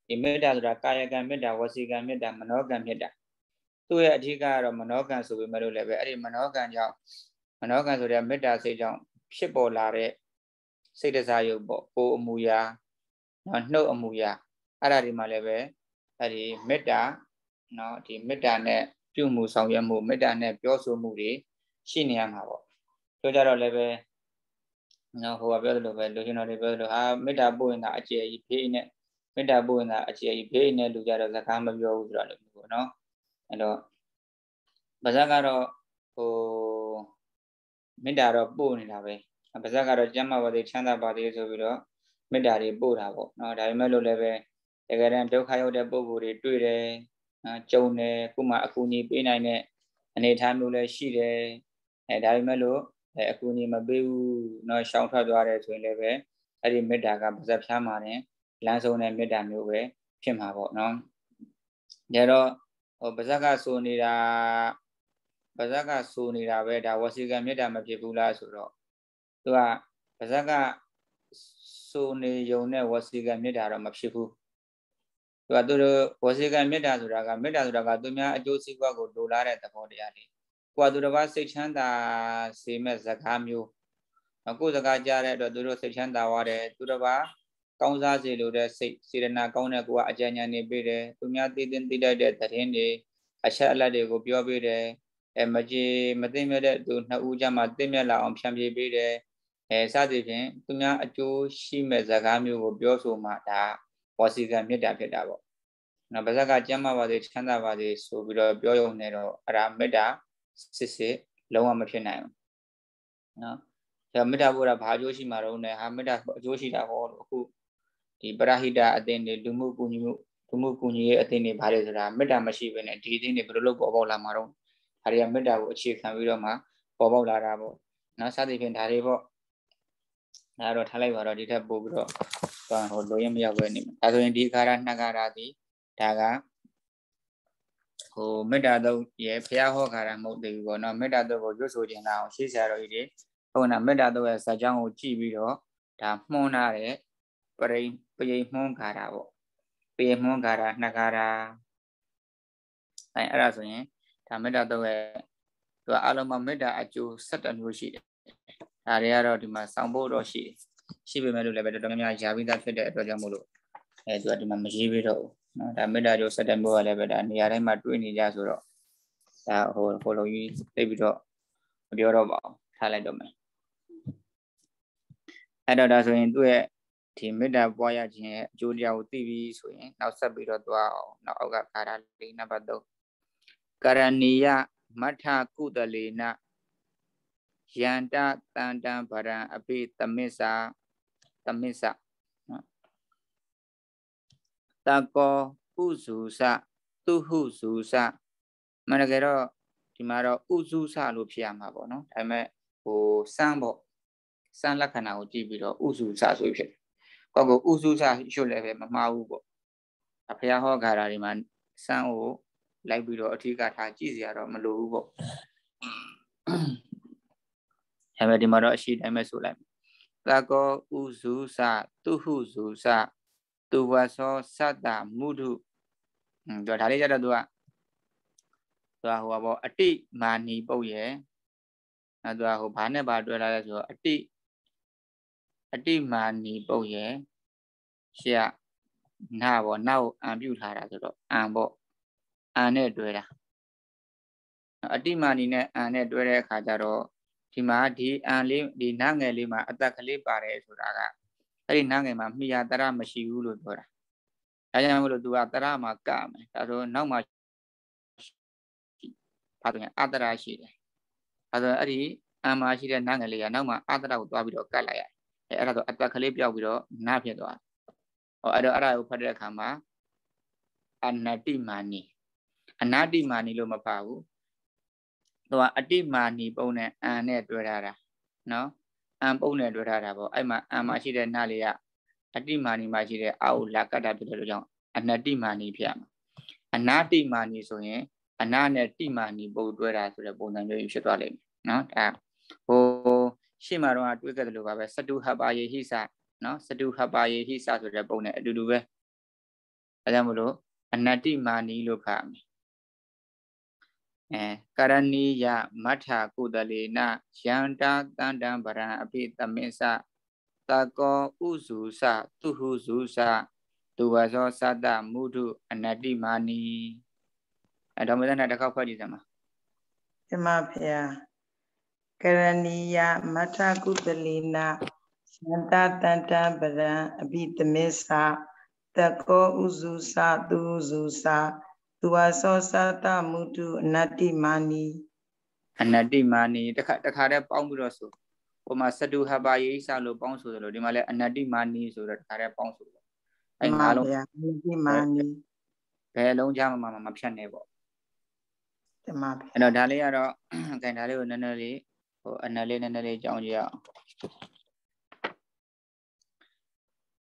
ဒီမေတ္တာဆိုတာကာယကံမေတ္တာဝစီကံမေတ္တာမနောကံမေတ္တာသူ့ရဲ့အဓိကကတော့မနောကံဆိုပေမဲ့လို့လည်းပဲအဲ့ဒီမနောကံကြောင့်မနောကံဆိုတဲ့မေတ္တာစိတ်ကြောင့်ဖြစ်ပေါ်လာတဲ့စိတ်တစားရုပ်ပေါ့ကိုယ်အမူအရာနော်နှုတ်အမူအရာအဲ့ဒါဒီမှာလည်းပဲအဲ့ဒီမေတ္တာနော်ဒီမေတ္တာနဲ့ပြုမှုဆောင်ရွက်မှုမေတ္တာနဲ့ပြောဆိုမှုတွေရှိနေရမှာပေါ့ပြောကြတော့လည်းပဲနော်ဟိုကပြောသလိုပဲလူရှင်တော်တွေပြောသလိုဟာမေတ္တာပို့ရင်ဒါအကျေကြီးဖေးနဲ့မေတ္တာပို့ရင်ဒါအကျေကြီးဖေးနဲ့လူကြတော့စကားမပြောဘူးဆိုတာလည်းမျိုးပေါ့နော်အဲ့တော့ဗဇက်ကတော့ဟိုမေတ္တာတော့ပို့နေတာပဲပါဇက်ကတော့ကျမ်းမာပါသေးချမ်းသာပါသေးဆိုပြီးတော့မေတ္တာတွေပို့တာပေါ့နော်ဒါပေမဲ့လို့လည်းပဲတကယ်တမ်းဒုက္ခရောက်တဲ့ပုံကိုယ်တွေတွေ့တယ်နော်ကြုံတယ်ခုမှအကူအညီပေးနိုင်တဲ့အနေထားမျိုးလည်းရှိတယ်အဲဒါပေမဲ့လို့အကူအညီမပေးဘူးနော်ရှောင်ထွက်သွားတယ်ဆိုရင်လည်းပဲအဲ့ဒီမေတ္တာကပါဇက်ဖြားမှာတယ်လမ်းဆုံးတဲ့မေတ္တာမျိုးပဲဖြစ်မှာပေါ့နော်ဒါတော့ဟိုပါဇက်ကဆိုနေတာပါဇက်ကဆိုနေတာပဲဒါဝစီကံမေတ္တာမဖြစ်ဘူးလားဆိုတော့သူကပါဇက်ကဆိုနေယုံနဲ့ဝစီကမေတ္တာတော့မဖြစ်ဘူးသူကသူတို့ဝစီကမေတ္တာဆိုတာကမေတ္တာဆိုတာကသူများအကျိုးစီးပွားကိုလိုလားတဲ့သဘောတရားလေးကိုကသူတစ်ပါးစိတ်ချမ်းသာစေမဲ့ဇကာမျိုးအခုစကားကြားတဲ့အတွက်သူတို့စိတ်ချမ်းသာသွားတယ်သူတစ်ပါးကောင်းစားစေလိုတဲ့စိတ်စေတနာကောင်းတဲ့ကိုကအကြံဉာဏ်နေပေးတယ်သူများသိသိသိတတ်တဲ့သတင်းတွေအချက်အလက်တွေကိုပြောပေးတယ်အဲမကြေမသိမြတ်တဲ့သူနှစ်ဦးကြမှာသိမြတ်လာအောင်ဖြန့်ဖြေးပေးတယ်အဲစသဖြင့်သူများအကျိုးရှိမဲ့ဇာကားမျိုးကိုပြောဆိုမှဒါဝစီကမေတ္တာဖြစ်တာပေါ့နော်ဗဇက်ကကျမ်းမာပါစေချမ်းသာပါစေဆိုပြီးတော့ပြောရုံနဲ့တော့အရာမေတ္တာစစ်စစ် လုံးဝမဖြစ်နိုင်ဘူးနော်ဒါမေတ္တာဘုရားဘာအကျိုးရှိမှာတော့နဲ့ဟာမေတ္တာအကျိုးရှိတာဟောလို့အခုဒီပရဟိတအသင်းတွေလူမှုကူညီမှုလူမှုကူညီရေးအသင်းတွေဘာလဲဆိုတာမေတ္တာမရှိဘဲနဲ့ဒီအသင်းတွေဘယ်လိုလုပ်ပေါ်ပေါက်လာမှာတော့ဒါတွေကမေတ္တာကိုအခြေခံပြီးတော့မှပေါ်ပေါက်လာတာပေါ့နော်စသဖြင့်ဒါတွေပေါ့အဲ့တော့ထားလိုက်ပါတော့ဒီထက်ပို့ပြီးတော့ဟိုလိုရင်မရောက်ပဲနေမှာဒါဆိုရင်ဒီခါရနှစ်ခါရသည်ဒါကဟိုမေတ္တာတုတ်ရဲ့ဘုရားဟောခါရမဟုတ်သေးဘူးပေါ့နော်မေတ္တာတုတ်ကိုရွတ်ဆိုခြင်းလားအောင် ရှေ့ဆရာတော်ကြီးတွေဟုတ်နော်မေတ္တာတုတ်ရဲ့စာကြောင်းကိုကြည့်ပြီးတော့ဒါမှုန်းထားတဲ့ပရိပရိမှုန်းခါရပေါ့ပရိမှုန်းခါရနှစ်ခါရအဲအဲ့ဒါဆိုရင်ဒါမေတ္တာတုတ်ရဲ့သူကအလုံးမမေတ္တာအကျိုး17မျိုးရှိတယ်ဒါတွေကတော့ဒီမှာစောင့်ဖို့တော့ရှိတယ်ရှိပေမဲ့လို့လည်းပဲတော်တော်များများယာပြီးသားဖြစ်တဲ့အတွက်ကြောင့်မို့လို့အဲသူကဒီမှာမရေးပေးတော့ဘူးနော်ဒါမေတ္တာကြိုးစက်တဲ့မျိုးကလည်းပဲဒါနေရာတိုင်းမှာတွေ့နေကြဆိုတော့ဒါဟိုဟိုလိုကြီးသိပြီးတော့မပြောတော့ပါဘူးထားလိုက်တော့မယ်အဲ့တော့ဒါဆိုရင်သူ့ရဲ့ဒီမေတ္တာပွားရခြင်းရဲ့အကျိုးတရားကိုသိပြီးဆိုရင် နောက်ဆက်ပြီးတော့သွားအောင်နောက်အောက်ကကာရလေးနံပါတ်3ကာရဏီယမထကုတလေနယန္တတန္တံဗရံအပိတမစ္ဆာတမစ္ဆာတကောဥဇူစသူဟုဇူစမတကယ်တော့ဒီမှာတော့ဥဇူစလို့ဖြစ်ရမှာပေါ့နော်ဒါပေမဲ့ဟိုစမ်းပေါ့စမ်းလက္ခဏာကိုကြည့်ပြီးတော့ဥဇူစဆိုဖြစ်တယ်ကောက်ကိုဥဇူစရွတ်လည်းပဲမမှားဘူးပေါ့အဖရာဟောဂါရာဒီမှာစမ်းကို လိုက်ပြီးတော့အထူးကထားကြည့်စရာတော့မလိုဘူးပေါ့ဒါပေမဲ့ဒီမှာတော့အရှိတိုင်းပဲဆိုလိုက်သကောဥဇုစသူဟုဇုစသူဝသောသတ္တမုဒုသူဒါလေးကြတော့သူကသူကဟိုဘောအတိမာနီပုတ်ရဲ့အဲသူကဟိုဘာနဲ့ဘာတွဲလာလဲဆိုတော့အတိအတိမာနီပုတ်ရဲ့ရှေ့ကနာဘောနောက်အံပြုထားတာဆိုတော့အံပေါ့အံနဲ့တွဲတာအတိမာနီနဲ့အံနဲ့တွဲတဲ့အခါကျတော့ဒီမှာဒီအန်လေးဒီနားငယ်လေးမှာအသက်ကလေးပါတယ်ဆိုတာကအဲ့ဒီနားငယ်မှာမိယာတရမရှိဘူးလို့ပြောတာဒါကြောင့်မလို့သူကတရမှာကမယ်ဒါဆိုနောက်မှာဘာလို့လဲအတရရှိတယ်ဒါဆိုအဲ့ဒီအန်မှာရှိတဲ့နားငယ်လေးကနောက်မှာအတရကိုသွားပြီးတော့ကတ်လိုက်ရတယ်အဲ့ဒါဆိုအသက်ကလေးပြောက်ပြီးတော့နားဖြစ်သွားတယ်ဟောအဲ့တော့အဲ့ဒါကိုဖတ်တဲ့အခါမှာအနတ္တိမာနီအနတ္တိမာနီလို့မပါဘူးသူကအတိမာနီပုံနဲ့အံနဲ့တွေ့ထားတာနော်အံပုံနဲ့တွေ့ထားတာပေါ့အဲ့မှာအံမှာရှိတဲ့နာလေးကအတိမာနီမှာရှိတဲ့အာဟုလကတ္တဖြစ်တဲ့လို့ကြောင့်အနတိမာနီဖြစ်မှာအနာတိမာနီဆိုရင်အနာနဲ့တိမာနီပုံတွဲတာဆိုတဲ့ပုံစံမျိုးဖြစ်သွားလိမ့်မယ်နော်ဒါဟိုရှေ့မှာတော့တွေ့ခဲ့တယ်လို့ပါပဲစတုဟပါယေဟိသနော်စတုဟပါယေဟိသဆိုတဲ့ပုံနဲ့အတူတူပဲအဲဒါမလို့အနတိမာနီလို့ခါမယ်အဲကရဏီယမထကုတလေနယန္တာတန္တံပရံအပိတမင်းစတကောဥစုစသူဟုစုစသူဝဇောသတ္တမုဒုအနတ္တိမာနီအဲဓမ္မသနာတစ်ခေါက်ဖတ်ကြည့်စမ်းပါပြမဖျားကရဏီယမထကုတလေနယန္တာတန္တံပရံအပိတမင်းစတကောဥစုစသူဟုစုစသူဝါသောသတ္တမုတုအနတ္တိမာနီအနတ္တိမာနီတခါတခါတည်းပေါင်းပြီးတော့ဆိုဟိုမှာစတုဟပါယေစာလို့ပေါင်းဆိုသလိုဒီမှာလည်းအနတ္တိမာနီဆိုတော့တခါတည်းပေါင်းဆိုတော့အဲ့ငါလုံးအနတ္တိမာနီဘယ်လုံးကြမှာမဖြတ်နဲ့ပေါ့တမပါအဲ့တော့ဒါလေးကတော့အကန်ဒါလေးကိုနည်းနည်းလေးဟိုအနက်လေးနည်းနည်းလေးကြောင်းကြရအောင်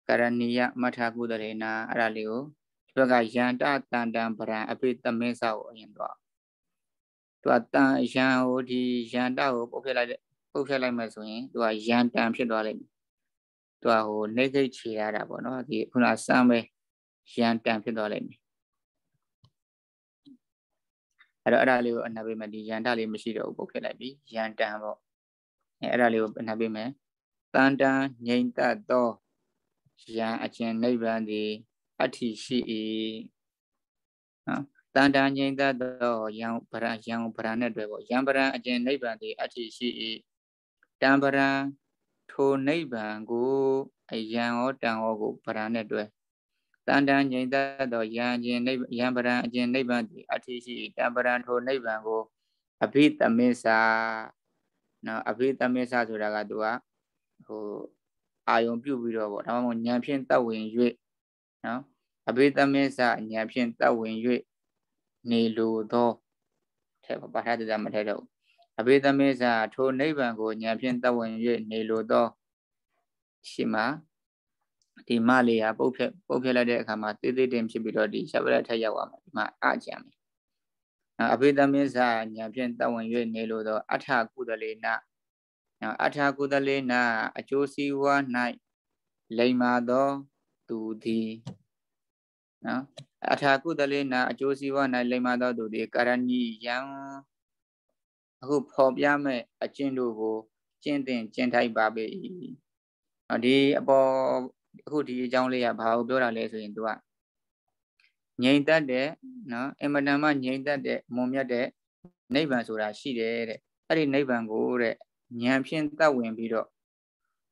ကရဏီယမထာကုသရေနာအဲ့ဒါလေးကိုဒီဘက်ကယန္တတန်တံပရံအပိသမင်းစာကိုအရင်တော့သူကတန်ယံဟိုဒီယန္တကိုပုတ်ဖြတ်လိုက်ပုတ်ဖြတ်လိုက်မယ်ဆိုရင်သူကယန္တံဖြစ်သွားလိမ့်မယ်သူကဟိုနေကိတ်ခြေရတာပေါ့နော်ဒီခုနစမ်းပဲယန္တံဖြစ်သွားလိမ့်မယ်အဲ့တော့အဲ့ဒါလေးကိုအနာပေးမယ်ဒီယန္တလေးမရှိတော့ဘူးပုတ်ဖြတ်လိုက်ပြီယန္တံပေါ့အဲ့အဲ့ဒါလေးကိုအနာပေးမယ်တန်တံငိမ့်တတ်သောယံအကျင်နိဗ္ဗာန်သည်အဋ္ဌိရှိ၏နော်တန်တာငိမ့်တတ်သောယံဗရယံဗရနဲ့တွေ့ပေါ့ယံဗရအကျင်နိဗ္ဗာန်သည်အဋ္ဌိရှိ၏တံဗရထိုနိဗ္ဗာန်ကိုအယံဟောတံဟောကိုဗရနဲ့တွေ့တန်တာငိမ့်တတ်သောယံအကျင်နိဗ္ဗာန်ယံဗရအကျင်နိဗ္ဗာန်သည်အဋ္ဌိရှိ၏တံဗရထိုနိဗ္ဗာန်ကိုအဘိသမစ္ဆာနော်အဘိသမစ္ဆာဆိုတာကသူကဟိုအာယုံပြုတ်ပြီးတော့ပေါ့ဒါမှမဟုတ်ဉာဏ်ဖြင့်တတ်ဝင်၍နော်အဘိသမစ္ဆညာဖြင့်တတ်ဝင်၍နေလိုသောထဲပါထားတဲ့မထဲတော့အဘိသမစ္ဆထိုနိဗ္ဗာန်ကိုညာဖြင့်တတ်ဝင်၍နေလိုသောရှိမှာဒီမလေးဟာပုတ်ဖြက်ပုတ်ဖြက်လိုက်တဲ့အခါမှာတိတိတင်ဖြစ်ပြီးတော့ဒီရှဘရထက်ရောက်သွားမှာဒီမှာအကြံမယ်အဘိသမစ္ဆညာဖြင့်တတ်ဝင်၍နေလိုသော အထာကုသလေနအထာကုသလေနအကျိုးစီးပွား၌လိမ္မာသောသူသည်နော်အထာကုတလေနာအကျိုးစီးပွား၌လိမ္မာသောသူသည်ကာရဏီယံအခုဖော်ပြမဲ့အကျင့်တို့ကိုကျင့်တင်ကျင့်ထိုက်ပါပေ၏နော်ဒီအပေါ်အခုဒီအကြောင်းလေးကဘာကိုပြောတာလဲဆိုရင်သူကငြိမ်သက်တဲ့နော်အင်မတန်မှငြိမ်သက်တဲ့မွန်မြတ်တဲ့နိဗ္ဗာန်ဆိုတာရှိတယ်တဲ့အဲ့ဒီနိဗ္ဗာန်ကိုတဲ့ဉာဏ်ဖြင့်တတ်ဝင်ပြီးတော့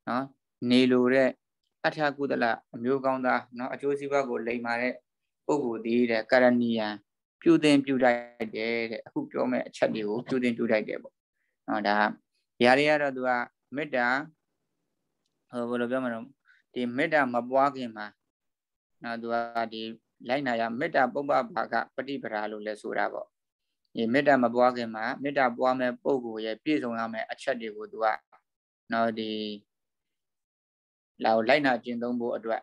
နော်နေလိုတဲ့အထာကုသလအမျိုးကောင်းသားနော်အကျိုးစီးပွားကိုလိမ်မာတဲ့ပုဂ္ဂိုလ်သည်တဲ့ကရဏီယံပြုသင်ပြုတိုက်တယ်တဲ့အခုပြောမယ့်အချက်တွေကိုပြုသင်ပြုတိုက်တယ်ပေါ့နော်ဒါຢာတွေကတော့သူကမေတ္တာဟိုဘယ်လိုပြောမလဲဒီမေတ္တာမပွားခင်မှာနော်သူကဒီလိုက်နာရမေတ္တာပုပ္ပဘာကပฏิပဒါလို့လဲဆိုတာပေါ့ဒီမေတ္တာမပွားခင်မှာမေတ္တာပွားမဲ့ပုဂ္ဂိုလ်ရဲ့ပြည့်စုံရမယ့်အချက်တွေကိုသူကနော်ဒီလာကိုလိုက်နာကျင့်သုံးဖို့အတွက်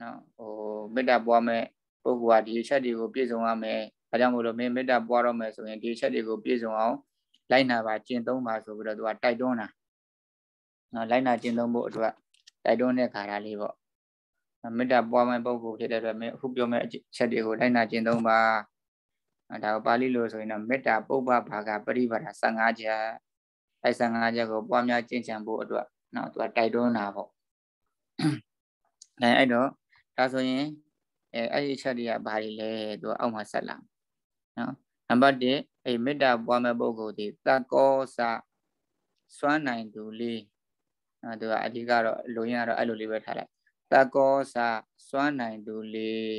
နော်ဟိုမေတ္တာပွားမဲ့ပုဂ္ဂိုလ်ဟာဒီအချက်တွေကိုပြည့်စုံရမယ်။ဒါကြောင့်မို့လို့မင်းမေတ္တာပွားတော့မယ်ဆိုရင်ဒီအချက်တွေကိုပြည့်စုံအောင်လိုက်နာပါကျင့်သုံးပါဆိုပြီးတော့သူကတိုက်တွန်းတာ။နော်လိုက်နာကျင့်သုံးဖို့အတွက်တိုက်တွန်းတဲ့ခါရလေးပေါ့။မေတ္တာပွားမဲ့ပုဂ္ဂိုလ်ဖြစ်တဲ့အတွက်မင်းအခုပြောမဲ့အချက်တွေကိုလိုက်နာကျင့်သုံးပါ။ဒါကိုပါဠိလိုဆိုရင်တော့မေတ္တာပုပ္ပဘာဂပရိပါဒ15ချက်အဲ15ချက်ကိုပွားများကျင့်ကြံဖို့အတွက်နော်သူကတိုက်တွန်းတာပေါ့။ဒါအဲ့တော့ဒါဆိုရင်အဲအဲ့ဒီအချက်တွေကဘာတွေလဲသူကအောက်မှာဆက်လာ။နော်။နံပါတ်1အဲ့မေတ္တာပွားမဲ့ပုဂ္ဂိုလ်တွေသက္ကောစစွမ်းနိုင်သူလေး။နော်သူကအဓိကတော့လူရင်းကတော့အဲ့လိုလေးပဲထားလိုက်။သက္ကောစစွမ်းနိုင်သူလေး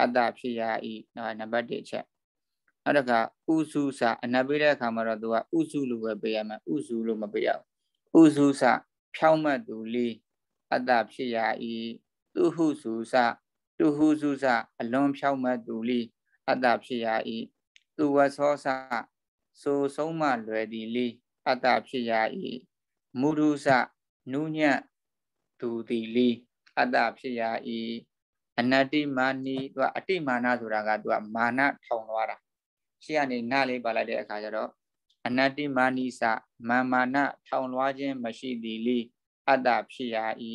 အတ္တဖြစ်ရဤနော်နံပါတ်1အချက်။နောက်တစ်ခါဥစုစအနပ်ပေးတဲ့အခါမှာတော့သူကဥစုလို့ပဲပေးရမယ်။ဥစုလို့မပေးရဘူး။ဥစုစဖြောင်းမှတ်သူလေး။အတ္တဖြစ်ရာဤသူဟုစုစသူဟုစုစအလွန်ဖြောက်မတ်သူလိအတ္တဖြစ်ရာဤသူဝသောစဆိုဆုံးမလွယ်သည်လိအတ္တဖြစ်ရာဤမုဒုစနုညံ့သူသည်လိအတ္တဖြစ်ရာဤအနတ္တိမာနီသူကအတိမာနဆိုတာကသူကမာနထောင်လွားတာရှေ့ကနေနားလေးပါလိုက်တဲ့အခါကျတော့အနတ္တိမာနိစမာမာနထောင်လွားခြင်းမရှိသည်လိအတ္တဖြစ်ရာဤ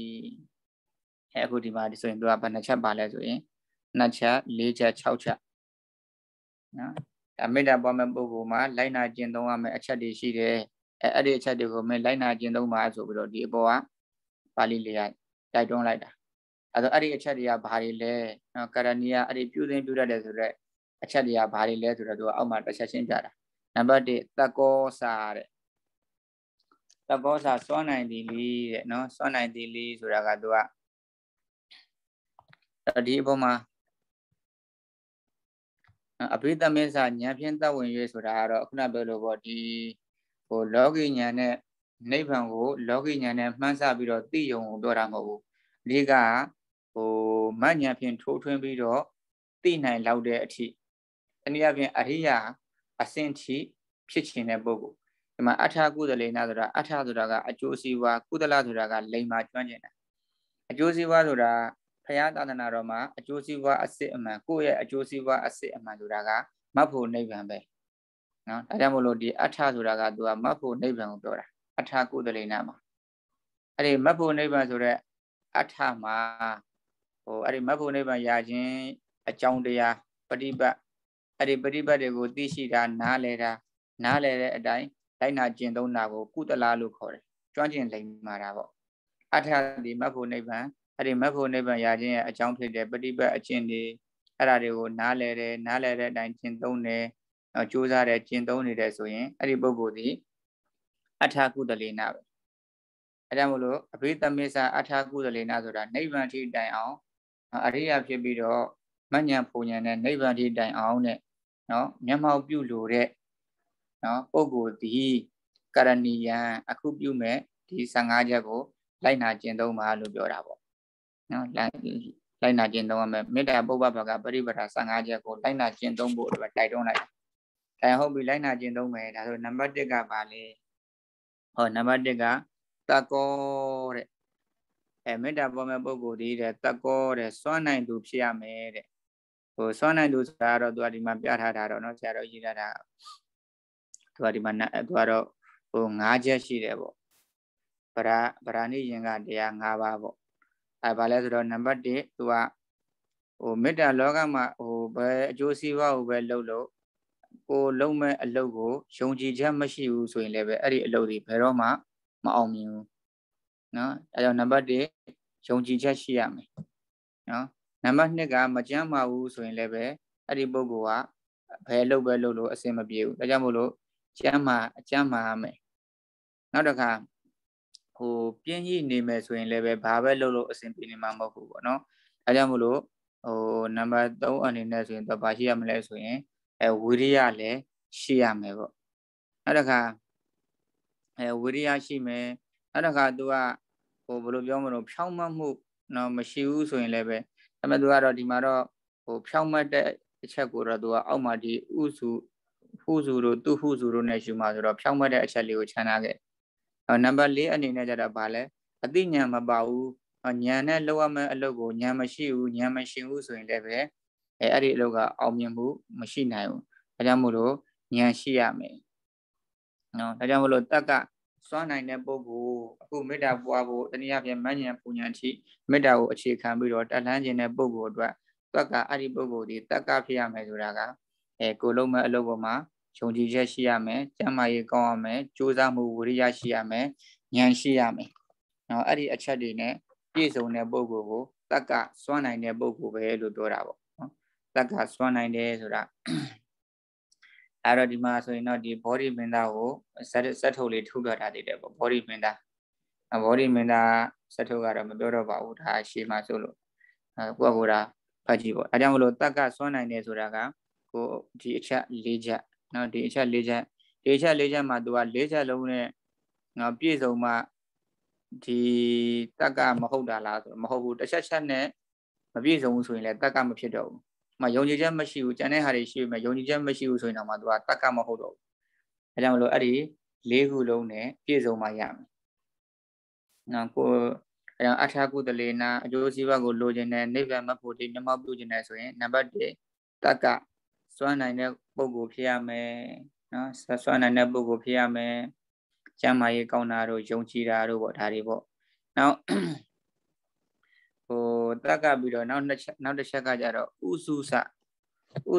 အခုဒီမှာဒီဆိုရင်သူကဘယ်နှချက်ပါလဲဆိုရင်နှစ်ချက်၄ချက်၆ချက်နော်အမေတ္တာပွားမဲ့ပုဂ္ဂိုလ်မှာလိုက်နာကျင့်သုံးရမယ့်အချက်တွေရှိတယ်အဲအဲ့ဒီအချက်တွေကိုမင်းလိုက်နာကျင့်သုံးပါဆိုပြီးတော့ဒီအပေါ်ကပါဠိလေးကတိုက်တွန်းလိုက်တာအဲ့တော့အဲ့ဒီအချက်တွေကဘာတွေလဲနော်ကရဏီယအဲ့ဒီပြုစဉ်ပြုတတ်တယ်ဆိုတော့အချက်တွေကဘာတွေလဲဆိုတော့သူကအောက်မှာတစ်ချက်ရှင်းပြတာနံပါတ်1သကောစာတဲ့သဘောစာစွန့်နိုင်သည်လေတဲ့နော်စွန့်နိုင်သည်လေဆိုတာကသူကဒီအပေါ်မှာအဘိဓမ္မေစာဉာဏ်ဖြင့်သက်ဝင်ရွေးဆိုတာကတော့ခုနပြောလို့ပေါ့ဒီဟို လောကီဉာဏ်နဲ့နိဗ္ဗာန်ကို လောကီဉာဏ်နဲ့မှန်းဆပြီးတော့သိယုံကိုပြောတာမဟုတ်ဘူးအဓိကဟိုမဉာဏ်ဖြင့်ထိုးထွင်းပြီးတော့သိနိုင်လောက်တဲ့အထိတနည်းအားဖြင့်အရိယာအစင်ထိဖြစ်ခြင်းတဲ့ပုဂ္ဂိုလ်ဒီမှာအထာကုသလေနာဆိုတာအထာဆိုတာက အကျိုးစီးပွားကုသလဆိုတာကလိမ္မာကျွမ်းကျင်တာအကျိုးစီးပွားဆိုတာဖရာသာသနာတော်မှာအကျိုးစီးပွားအစစ်အမှန်ကိုယ့်ရဲ့အကျိုးစီးပွားအစစ်အမှန်ဆိုတာကမတ်ဖို့နိဗ္ဗာန်ပဲနော်ဒါကြောင့်မို့လို့ဒီအထာဆိုတာကသူကမတ်ဖို့နိဗ္ဗာန်ကိုပြောတာအထာကုသလေနာမှာအဲ့ဒီမတ်ဖို့နိဗ္ဗာန်ဆိုတော့အထာမှာဟိုအဲ့ဒီမတ်ဖို့နိဗ္ဗာန်ရခြင်း အကြောင်းတရားပฏิပတ်အဲ့ဒီပฏิပတ်တွေကိုသိရှိတာ နားလည်တာ နားလည်တဲ့အတိုင်းလိုက်နာကျင့်သုံးတာကိုကုသလလို့ခေါ်တယ်ကျွမ်းကျင်လိမ္မာတာပေါ့အထာတိမဖို့နိဗ္ဗာန်အဲ့ဒီမဖို့နိဗ္ဗာန်ရခြင်းရဲ့အကြောင်းဖြစ်တဲ့ပฏิပတ်အကျင့်တွေအဲ့ဒါတွေကိုနားလည်တယ်နားလည်တဲ့အတိုင်းကျင့်သုံးတယ်နော်ကြိုးစားတယ်ကျင့်သုံးနေတယ်ဆိုရင်အဲ့ဒီပုဂ္ဂိုလ်ဒီအထာကုသလေနာပဲအဲ့ဒါမို့လို့အဘိသမစ္ဆာအထာကုသလေနာဆိုတာနိဗ္ဗာန်ထိတိုင်အောင်အရိယာဖြစ်ပြီးတော့မဉ္ဇဏ်ဖူဉ္ဇဏ်နဲ့နိဗ္ဗာန်ထိတိုင်အောင်နဲ့နော်မျက်မှောက်ပြုလို့တဲ့နော်ပုဂ္ဂိုလ်သည်ကရဏီယံအခုပြုမဲ့ဒီ15ချက်ကို လိုက်နာကျင့်သုံးပါလို့ပြောတာပေါ့နော်လိုက်နာကျင့်သုံးရမယ်မေတ္တာပုပ္ပဘကပရိပဒါ15ချက်ကိုလိုက်နာကျင့်သုံးဖို့အတွက်တိုက်တွန်းလိုက်ဒါဟုတ်ပြီလိုက်နာကျင့်သုံးမယ်ဒါဆိုနံပါတ်1ကပါလေဟောနံပါတ်1ကတကောတဲ့အဲမေတ္တာပေါ်မဲ့ပုဂ္ဂိုလ်ဒီတဲ့တကောတဲ့စွမ်းနိုင်သူဖြစ်ရမယ်တဲ့ဟိုစွမ်းနိုင်သူဆိုတာတော့သူကဒီမှာပြထားတာတော့เนาะဆရာတော်ရေးထားတာသူကဒီမှာသူကတော့ဟို၅ချက်ရှိတယ်ပေါ့ဗရာဗရာဏိယင်ကတရား၅ပါးပေါ့အဲဗာလဲဆိုတော့နံပါတ်1သူကဟိုမေတ္တာလောကမှာဟိုဘယ်အကျိုးစီးပွားကိုပဲလှုပ်လို့ကိုလုံးမဲ့အလုပ်ကိုယုံကြည်ချက်မရှိဘူးဆိုရင်လည်းပဲအဲ့ဒီအလုပ်တွေဘယ်တော့မှမအောင်မြင်ဘူးနော်အဲကြောင့်နံပါတ်1ယုံကြည်ချက်ရှိရမယ်နော်နံပါတ်2ကမကြမ်းပါဘူးဆိုရင်လည်းပဲအဲ့ဒီပုဂ္ဂိုလ်ကဘယ်အလုပ်ပဲလုပ်လို့အဆင်မပြေဘူးဒါကြောင့်မို့လို့ကျမ်းမာအကျမ်းမာမယ်နောက်တစ်ခါဟိုပြင်းကြီးနေမယ်ဆိုရင်လည်းပဲဘာပဲလုပ်လို့အဆင်ပြေနေမှာမဟုတ်ဘူးပေါ့နော်ဒါကြောင့်မလို့ဟိုနံပါတ်3အနေနဲ့ဆိုရင်တော့ဘာရှိရမလဲဆိုရင်အဲဝိရိယလည်းရှိရမယ်ပေါ့နောက်တစ်ခါအဲဝိရိယရှိမယ်နောက်တစ်ခါ तू ကဟိုဘယ်လိုပြောမလို့ဖြောင်းမတ်မှုနော်မရှိဘူးဆိုရင်လည်းပဲဒါပေမဲ့ तू ကတော့ဒီမှာတော့ဟို ဖြောင်းမတ်တဲ့အချက်ကိုတော့ तू ကအောက်မှာဒီဥစုဟုစုတို့သူဟုစုတို့နဲ့ယူမှာဆိုတော့ဖြောင်းမတဲ့အချက်လေးကိုခြံထားခဲ့နံပါတ်၄အနေနဲ့ကြတော့ဗာလဲအသိဉာဏ်မပါဘူးဉာဏ်နဲ့လောက်ရမယ့်အလုပ်ကိုဉာဏ်မရှိဘူးဉာဏ်မရှိဘူးဆိုရင်လည်းပဲအဲအဲ့ဒီအလုပ်ကအောင်မြင်မှုမရှိနိုင်ဘူးဒါကြောင့်မို့လို့ဉာဏ်ရှိရမယ်နော်ဒါကြောင့်မို့လို့တက်ကစွမ်းနိုင်တဲ့ပုဂ္ဂိုလ်အခုမေတ္တာပွားဖို့တနည်းအားဖြင့်မဉဏ်ပူဉဏ်ထိမေတ္တာကိုအခြေခံပြီးတော့တက်လှမ်းခြင်းတဲ့ပုဂ္ဂိုလ်အတွက်တက်ကအဲ့ဒီပုဂ္ဂိုလ်ဒီတက်ကဖြစ်ရမယ်ဆိုတာကအဲကိုလုံးမဲ့အလုပ်ပေါ်မှာယုံကြည်ချက်ရှိရမယ်ကျမ်းမာရေးကောင်းရမယ်ကြိုးစားမှုဝိရိယရှိရမယ်ဉာဏ်ရှိရမယ်နော်အဲ့ဒီအချက်တွေနဲ့ပြည့်စုံတဲ့ပုဂ္ဂိုလ်ကိုတက်က စွန့်နိုင်တဲ့ပုဂ္ဂိုလ်ပဲလို့ပြောတာပေါ့နော်တက်ကစွန့်နိုင်တယ်ဆိုတာအဲ့တော့ဒီမှာဆိုရင်တော့ဒီဘောဓိမင်္ဒကိုဇက်ဇက်ထုတ်လေးထုတ်ပြထားသေးတယ်ပေါ့ဘောဓိမင်္ဒဘောဓိမင်္ဒဇက်ထုတ်ကတော့မပြောတော့ပါဘူးဒါရှေ့မှာဆိုလို့ကိုယ့်ကိုယ်ဒါဖတ်ကြည့်ပေါ့အဲကြောင့်မလို့တက်ကစွန့်နိုင်တယ်ဆိုတာကကိုဒီအချက်၄ချက်နော်ဒီအချက်၄ချက်ဒီအချက်၄ချက်မှာ तू က၄ချက်လုံးနဲ့နော်ပြည့်စုံမှဒီတက်ကမဟုတ်တာလားဆိုတော့မဟုတ်ဘူးတစ်ချက်ချက်နဲ့မပြည့်စုံဘူးဆိုရင်လည်းတက်ကမဖြစ်တော့ဘူးမယုံကြည်ချက်မရှိဘူးကျန်တဲ့ဟာတွေရှိမယ်ယုံကြည်ချက်မရှိဘူးဆိုရင်တော့မှ तू ကတက်ကမဟုတ်တော့ဘူးအဲကြောင့်မလို့အဲ့ဒီလေးခုလုံးနဲ့ပြည့်စုံမှရမယ်နော်ကိုအဲကြောင့်အထာကုတလေနာအကျိုးစီးပွားကိုလိုချင်တဲ့နိဗ္ဗာန်မဖို့တိမျက်မှောက်ပြုချင်တဲ့ဆိုရင်နံပါတ်1တက်ကစွမ်းနိုင်တဲ့ပုံကိုဖြစ်ရမယ်နော်စွမ်းနိုင်တဲ့ပုံကိုဖြစ်ရမယ်ကျမ်းမာရေးကောင်းတာတို့ယုံကြည်တာတို့ပေါ့ဒါတွေပေါ့နောက်ဟိုတက်ကပြီးတော့နောက်တစ်ချက်နောက်တစ်ချက်ကကြတော့ဥစုစဥ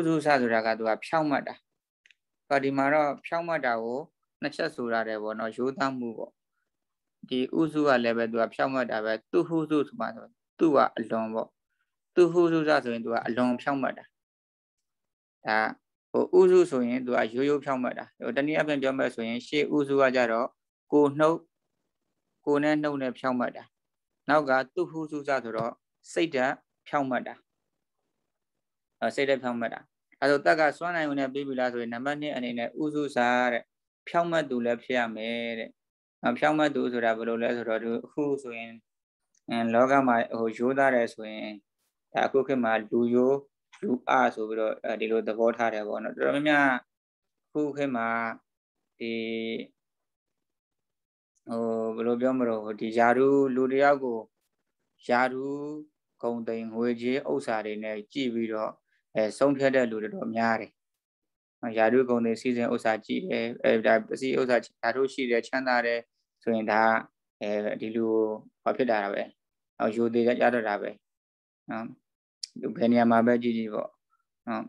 စုစဆိုတာကသူကဖြောင့်မတ်တာော့ဒီမှာတော့ဖြောင်းမှတ်တာကိုနှစ်ချက်ဆိုတာတယ်ပေါ့နော်ရိုးသားမှုပေါ့ဒီဥစုကလည်းပဲသူကဖြောင်းမှတ်တာပဲသူဟုစုဆိုပါဆိုသူကအလွန်ပေါ့သူဟုစုဆိုရင်သူကအလွန်ဖြောင်းမှတ်တာဒါဟိုဥစုဆိုရင်သူကရိုးရိုးဖြောင်းမှတ်တာဟိုတနည်းအားဖြင့်ပြောမှတ်ဆိုရင်ရှေ့ဥစုကကြတော့ကိုနှုတ်ကိုနဲ့နှုတ်နဲ့ဖြောင်းမှတ်တာ နောက်ကသူဟုစုစဆိုတော့စိတ်ဓာတ်ဖြောင်းမှတ်တာအဲစိတ်ဓာတ်ဖြောင်းမှတ်တာအဲဆိုတက်ကစွမ်းနိုင်ုံနဲ့ပြီးပြီလားဆိုရင်နံပါတ်1အနေနဲ့ဥစုစာတဲ့ဖြောင်းမှတ်သူလည်းဖြစ်ရမယ်တဲ့ဖြောင်းမှတ်သူဆိုတာဘယ်လိုလဲဆိုတော့သူအခုဆိုရင်လောကမှာဟိုရိုးသားတယ်ဆိုရင်ဒါအခုခေတ်မှာလူရိုး you are ဆိုပြီးတော့ဒီလိုသဘောထားတယ်ပေါ့နော်တော်တော်များများခုခေတ်မှာဒီဟိုဘယ်လိုပြောမလို့ဒီယာရုလူတယောက်ကိုယာရုဂုံတိန်ငွေကြီးဥစ္စာတွေနဲ့ကြည့်ပြီးတော့အဲဆုံးဖြတ်တဲ့လူတော်တော်များတယ်ယာရုဂုံတိန်စီစဉ်ဥစ္စာကြည့်တယ်အဲဒါပစီဥစ္စာယာရုရှိတယ်ချမ်းသာတယ်ဆိုရင်ဒါအဲဒီလူဘာဖြစ်တာပဲဟိုယူသေးရရတော့တာပဲနော်ဘယ်နေရာမှာပဲကြည့်ကြည့်ပေါ့နော်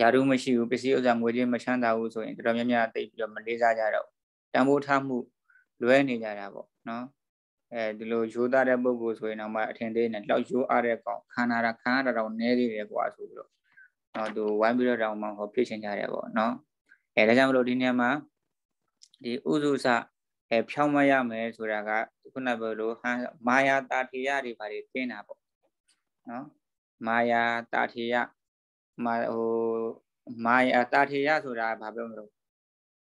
ယာရုမရှိဘူးပစ္စည်းဥစ္စာငွေကြေးမချမ်းသာဘူးဆိုရင်တော်တော်များများတိတ်ပြီးတော့မလေးစားကြတော့တန်ဖိုးထားမှုလွဲနေကြတာပေါ့နော်အဲဒီလိုရိုးသားတဲ့ပုံကိုဆိုရင်တော့မှအထင်သေးနေလောက်ရိုးအားတဲ့ကောင်ခန္ဓာတာခန္ဓာတာတော့နည်းသေးတယ်ကွာဆိုပြီးတော့နော်သူဝိုင်းပြီးတော့တောင်မှဟောဖြစ်ချင်းကြတယ်ပေါ့နော်အဲဒါကြောင့်မလို့ဒီနေရာမှာဒီဥစုစအဲဖြောင်းမရမယ်ဆိုတာက ခုနကပြောလို့မာယာတာထေရတွေဘာတွေသိနေတာပေါ့နော်မာယာတာထေယမာဟိုမာယာတာထေယဆိုတာဘာပြောမလို့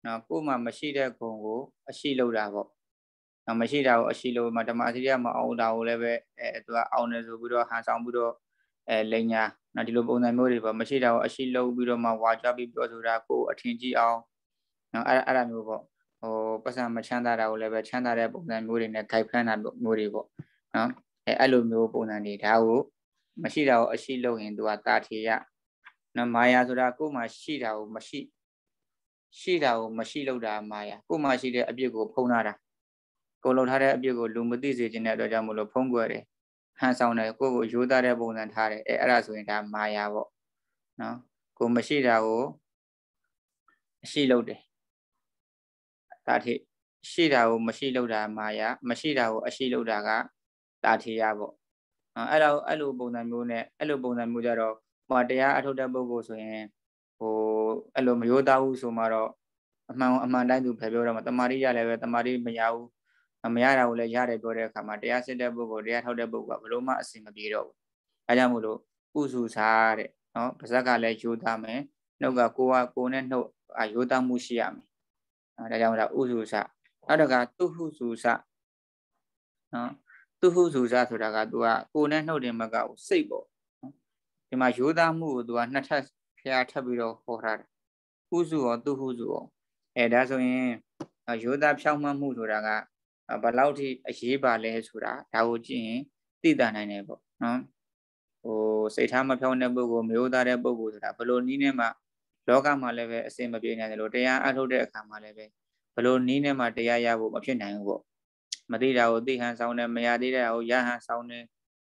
နော်ကိုယ်မှာမရှိတဲ့ဂုဏ်ကို အရှိလို့တာပေါ့နော်မရှိတာကိုအရှိလို့မှဓမ္မအစီရမအောင်တာကိုလည်းပဲအဲသူကအောင်တယ်ဆိုပြီးတော့ဟန်ဆောင်ပြီးတော့အဲလိန်ညာနော်ဒီလိုပုံစံမျိုးတွေပေါ့မရှိတာကိုအရှိလို့ပြီးတော့မှဝါကြပြီးပြောဆိုတာကိုယ်အထင်ကြီးအောင်နော်အဲ့အဲ့လိုမျိုးပေါ့ဟိုပတ်စံမချမ်းသာတာကိုလည်းပဲချမ်းသာတဲ့ပုံစံမျိုးတွေနဲ့ guide ဖန်တာမျိုးတွေပေါ့နော်အဲအဲ့လိုမျိုးပုံစံတွေဒါကိုမရှိတာကိုအရှိလုပ်ရင်သူကတာထေရနော်မာယာဆိုတာ ကိုယ်မှာရှိတာကိုမရှိ ရှိတာကိုမရှိလို့တာမာယာကိုယ်မှာရှိတဲ့အပြစ်ကို ဖုံးထားတာကိုယ်လုံထားတဲ့အပြစ်ကိုလူမသိစေခြင်းတဲ့အတွက်ကြောင့်မလို့ဖုံးကွယ်တယ်ဟန်ဆောင်တယ်ကိုယ်ကိုရိုးသားတဲ့ပုံစံထားတယ်အဲအဲ့ဒါဆိုရင်ဒါမာယာပေါ့နော်ကိုမရှိတာကိုအရှိလို့တယ်တာထေရှိတာကိုမရှိလို့တာမာယာမရှိတာကိုအရှိလို့တာကတာထေရပေါ့အဲ့တော့အဲ့လိုပုံစံမျိုးနဲ့အဲ့လိုပုံစံမျိုးကြတော့ဟိုတရားအထုတ်တဲ့ပုဂ္ဂိုလ်ဆိုရင်ဟိုအဲ့လိုမရိုးသားဘူးဆိုမှတော့အမှန်အမှန်တိုင်းသူဖယ်ပြောတော့မှတမာတိရလည်းပဲတမာတိမရဘူးမရတာကိုလည်းရတယ်ပြောတဲ့အခါမှာတရားစစ်တဲ့ပုဂ္ဂိုလ်တရားထောက်တဲ့ပုဂ္ဂိုလ်ကဘလို့မှအစင်မပြေတော့ဘူးအဲကြောင့်မို့လို့ကုစုစားတဲ့နော်ပါဇက်ကလည်းယူသားမယ်နှုတ်က ကိုကကိုနဲ့နှုတ်အယူသားမှုရှိရမယ်နော်ဒါကြောင့်ဒါဥစုစားနောက်တကသူဟုစုစားနော်သူဟုဇူဇဆိုတာက तू ကကိုယ်နဲ့နှုတ်တယ်မကဘူးစိတ်ပေါ့ဒီမှာရိုးသားမှုကို तू ကနှစ်ထပ်ဖျားထပ်ပြီးတော့ဟောထားတယ်ဥစုရောသူဟုဇူရောအဲဒါဆိုရင်ရိုးသားဖြောင်းမှတ်မှုဆိုတာကဘယ်လောက်ထိ အရေးပါလဲဆိုတာဒါကိုကြည့်ရင် သိတာနိုင်တယ်ပေါ့နော်ဟိုစိတ်ထားမဖြောင်းတဲ့ပုဂ္ဂိုလ်မျိုးသားတဲ့ပုဂ္ဂိုလ်ဆိုတာဘလို့နီးနဲ့မှလောကမှာလည်းပဲအစင်မပြေနိုင်တယ်လို့တရားအထုတ်တဲ့အခါမှာလည်းပဲဘလို့နီးနဲ့မှတရားရဖို့မဖြစ်နိုင်ဘူးပေါ့မသိတာကိုသိဟန်ဆောင်တယ်မရသေးတာကိုရဟန်ဆောင်တယ်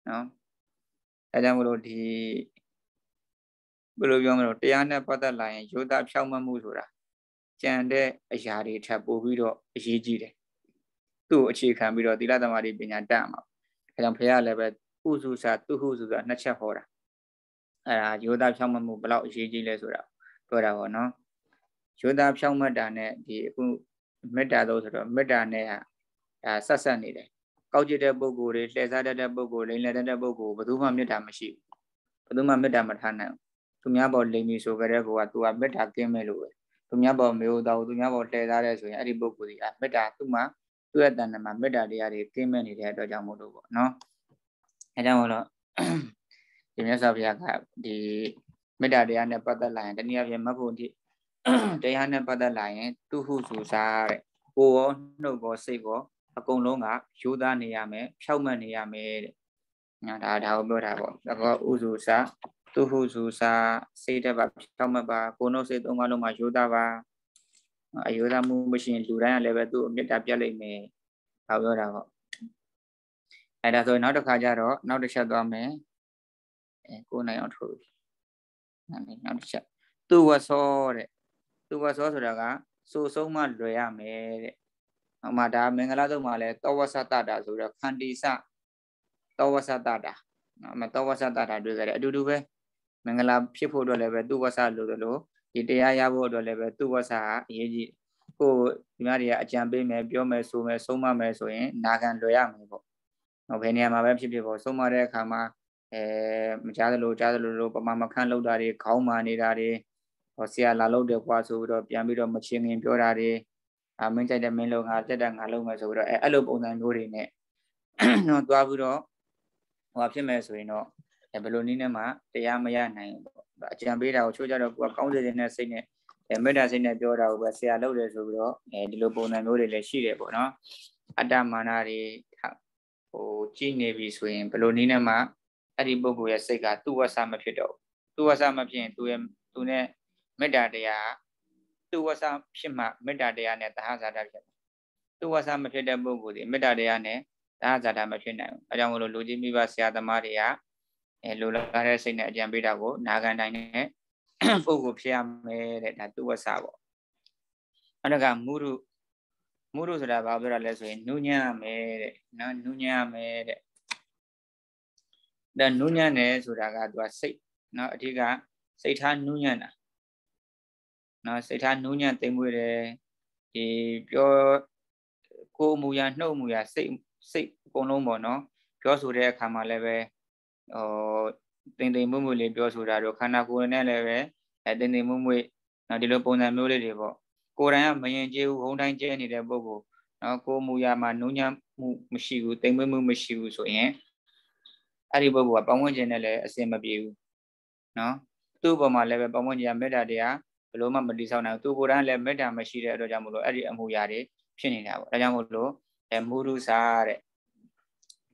နော်အဲကြောင့်မလို့ဒီဘယ်လိုပြောမလို့တရားနဲ့ပတ်သက်လာရင်ယောသဖြောင့်မမှုဆိုတာကြံတဲ့အရာတွေထပ်ပို့ပြီးတော့အရေးကြီးတယ်သူ့ကိုအခြေခံပြီးတော့သီလသမာဓိပညာတတ်မှာအဲကြောင့်ဘုရားလည်းပဲဥစုစာသူဟုဆိုတာနှစ်ချက်ဟောတာအဲဒါယောသဖြောင့်မမှုဘလောက်အရေးကြီးလဲဆိုတာပြောတာပေါ့နော်ယောသဖြောင့်မတ်တာနဲ့ဒီအခုမေတ္တာတော့ဆိုတော့မေတ္တာနဲ့အဲဆက်ဆက်နေတယ်ကောက်ကြည့်တဲ့ပုံကိုယ်တွေလှည့်စားတတ်တဲ့ပုံကိုယ်လိမ်လည်တတ်တဲ့ပုံကိုယ်ဘယ်သူမှမေတ္တာမရှိဘူးဘယ်သူမှမေတ္တာမထားနိုင်ဘူးသူများပေါ်လိမ်ပြီဆိုကြတဲ့ကောက तू ကမေတ္တာကင်းမဲ့လို့ပဲသူများပေါ်မျိုးတော်သူများပေါ်လှည့်စားတဲ့ဆိုရင်အဲ့ဒီပုံကိုယ်ကြီးအမေတ္တာသူ့မှာသူ့ရဲ့တဏ္ဍမှာမေတ္တာတရားတွေကင်းမဲ့နေတဲ့အတွက်ကြောင့်မို့လို့ပေါ့နော်အဲကြောင့်မို့လို့ဒီမြတ်စွာဘုရားကဒီမေတ္တာတရားနဲ့ပတ်သက်လာရင်တနည်းအားဖြင့်မဘုံတိတရားနဲ့ပတ်သက်လာရင်သူဟုဆိုစားတဲ့ကိုယ်ရောနှုတ်ရောစိတ်ရောအကုန်လုံးကရိုးသားနေရမယ်ဖြောက်မှတ်နေရမယ်တဲ့ညာဒါဒါကိုပြောတာပေါ့သဘောဥစုစာသူဟုစုစာစိတ်တပါဖြောက်မှတ်ပါကိုနှုတ်စိတ်သုံးပါးလုံးမှာရိုးသားပါအယုဒမှုမရှိရင်လူတိုင်းကလည်းပဲသူ့အမြတ်တာပြတ်လိမ့်မယ်။ဒါပြောတာပေါ့။အဲဒါဆိုရင်နောက်တစ်ခါကျတော့နောက်တစ်ချက်သွားမယ်။အဲကိုနိုင်အောင်ထိုး။နောက်တစ်ချက်သူဝဆောတဲ့။သူဝဆောဆိုတာကစိုးဆုံးမှလွယ်ရမယ်တဲ့ဟောမှာဒါမင်္ဂလာတုတ်မှာလဲသောဝဆတတာဆိုတော့ခန္တီစသောဝဆတတာနော်မသောဝဆတတာတွေ့ကြတယ်အတူတူပဲမင်္ဂလာဖြစ်ဖို့အတွက်လည်းပဲသူဝဆလို့ဆိုလို့ဒီတရားရဖို့အတွက်လည်းပဲသူဝဆကအရေးကြီးကိုဒီမားတွေကအကြံပေးမယ်ပြောမယ်ဆိုမယ်ဆုံးမမယ်ဆိုရင် နာခံလွယ်ရမယ်ပေါ့ဟောဘယ်နေရာမှာပဲဖြစ်ဖြစ်ပေါ့ဆုံးမတဲ့အခါမှာအဲမကြားသလိုကြားသလိုလိုပမာမခန့်လောက်တာတွေခေါင်းမာနေတာတွေဟောဆရာလာလောက်တယ်ကွာဆိုပြီးတော့ပြန်ပြီးတော့မချင်းငင်ပြောတာတွေအာမင်းကြိုက်တဲ့မင်းလုံးငါတက်တာငါလုံးမယ်ဆိုပြီးတော့အဲအဲ့လိုပုံစံမျိုးတွေနဲ့တော့သွားပြီးတော့ဟိုဖြစ်မယ်ဆိုရင်တော့ဘယ်လိုနည်းနဲ့မှတရားမရနိုင်ဘူးပေါ့အကြံပေးတာကိုချိုးကြတော့ကိုကကောင်းစေတဲ့စိတ်နဲ့အဲမေတ္တာစိတ်နဲ့ပြောတာကိုပဲဆရာလုပ်တယ်ဆိုပြီးတော့အဲဒီလိုပုံစံမျိုးတွေလည်းရှိတယ်ပေါ့နော်အတ္တမာနတွေဟိုကြည်နေပြီဆိုရင်ဘယ်လိုနည်းနဲ့မှအဲ့ဒီပုဂ္ဂိုလ်ရဲ့စိတ်ကသူ့ဝဆမဖြစ်တော့သူ့ဝဆမဖြစ်ရင်သူ့ရဲ့သူနဲ့မေတ္တာတရားသူဝဆဖြစ်မှမေတ္တာတရားနဲ့သဟဇာတာဖြစ်မှာသူဝဆမဖြစ်တဲ့ပုဂ္ဂိုလ်ဒီမေတ္တာတရားနဲ့သဟဇာတာမဖြစ်နိုင်ဘူးအဲကြောင့်မလို့လူကြီးမိဘဆရာသမားတွေကအဲလူလာတဲ့စိတ်နဲ့အကြံပေးတာကိုနာခံတိုင်းနဲ့ပုဂ္ဂိုလ်ဖြစ်ရမယ်တဲ့ဒါသူဝဆပေါ့အဲ့ဒါကမုရုမုရုဆိုတာဘာပြောတာလဲဆိုရင်နုညံ့မယ်တဲ့နော်နုညံ့မယ်တဲ့ဒါနုညံ့တယ်ဆိုတာကသူကစိတ်နော်အဓိကစိတ်ထားနုညံ့တာနော်စိတ်ထားနှုံးညံ့သိမ့်မွေ့တယ်ဒီပြောကိုယ်မူရနှုတ်မူရစိတ်စိတ်အကုန်လုံးပေါ့နော်ပြောဆိုတဲ့အခါမှာလည်းပဲဟိုတင်တင်မွေ့မွေ့လေးပြောဆိုတာတော့ခန္ဓာကိုယ်နဲ့လည်းပဲအဲတင်တင်မွေ့မွေ့နော်ဒီလိုပုံစံမျိုးလေးတွေပေါ့ကိုယ်တိုင်ကမယင်ကျေးဘူးဟုံတိုင်းကျဲနေတဲ့ပုံကိုနော်ကိုယ်မူရမှာနှုံးညံ့မှုမရှိဘူးတင်မွေ့မှုမရှိဘူးဆိုရင်အဲ့ဒီပုဂ္ဂိုလ်ကပတ်ဝန်းကျင်နဲ့လည်းအဆင်မပြေဘူးနော်သူ့ဘုံမှာလည်းပဲပတ်ဝန်းကျင်ကမေတ္တာတရားဘလို့မှမတိဆောက်နိုင်ဘူးသူကိုယ်တိုင်လည်းမေတ္တာမရှိတဲ့အတွက်ကြောင့်မလို့အဲ့ဒီအမှုရာတွေဖြစ်နေတာပေါ့ဒါကြောင့်မလို့အဲမူရုစာတဲ့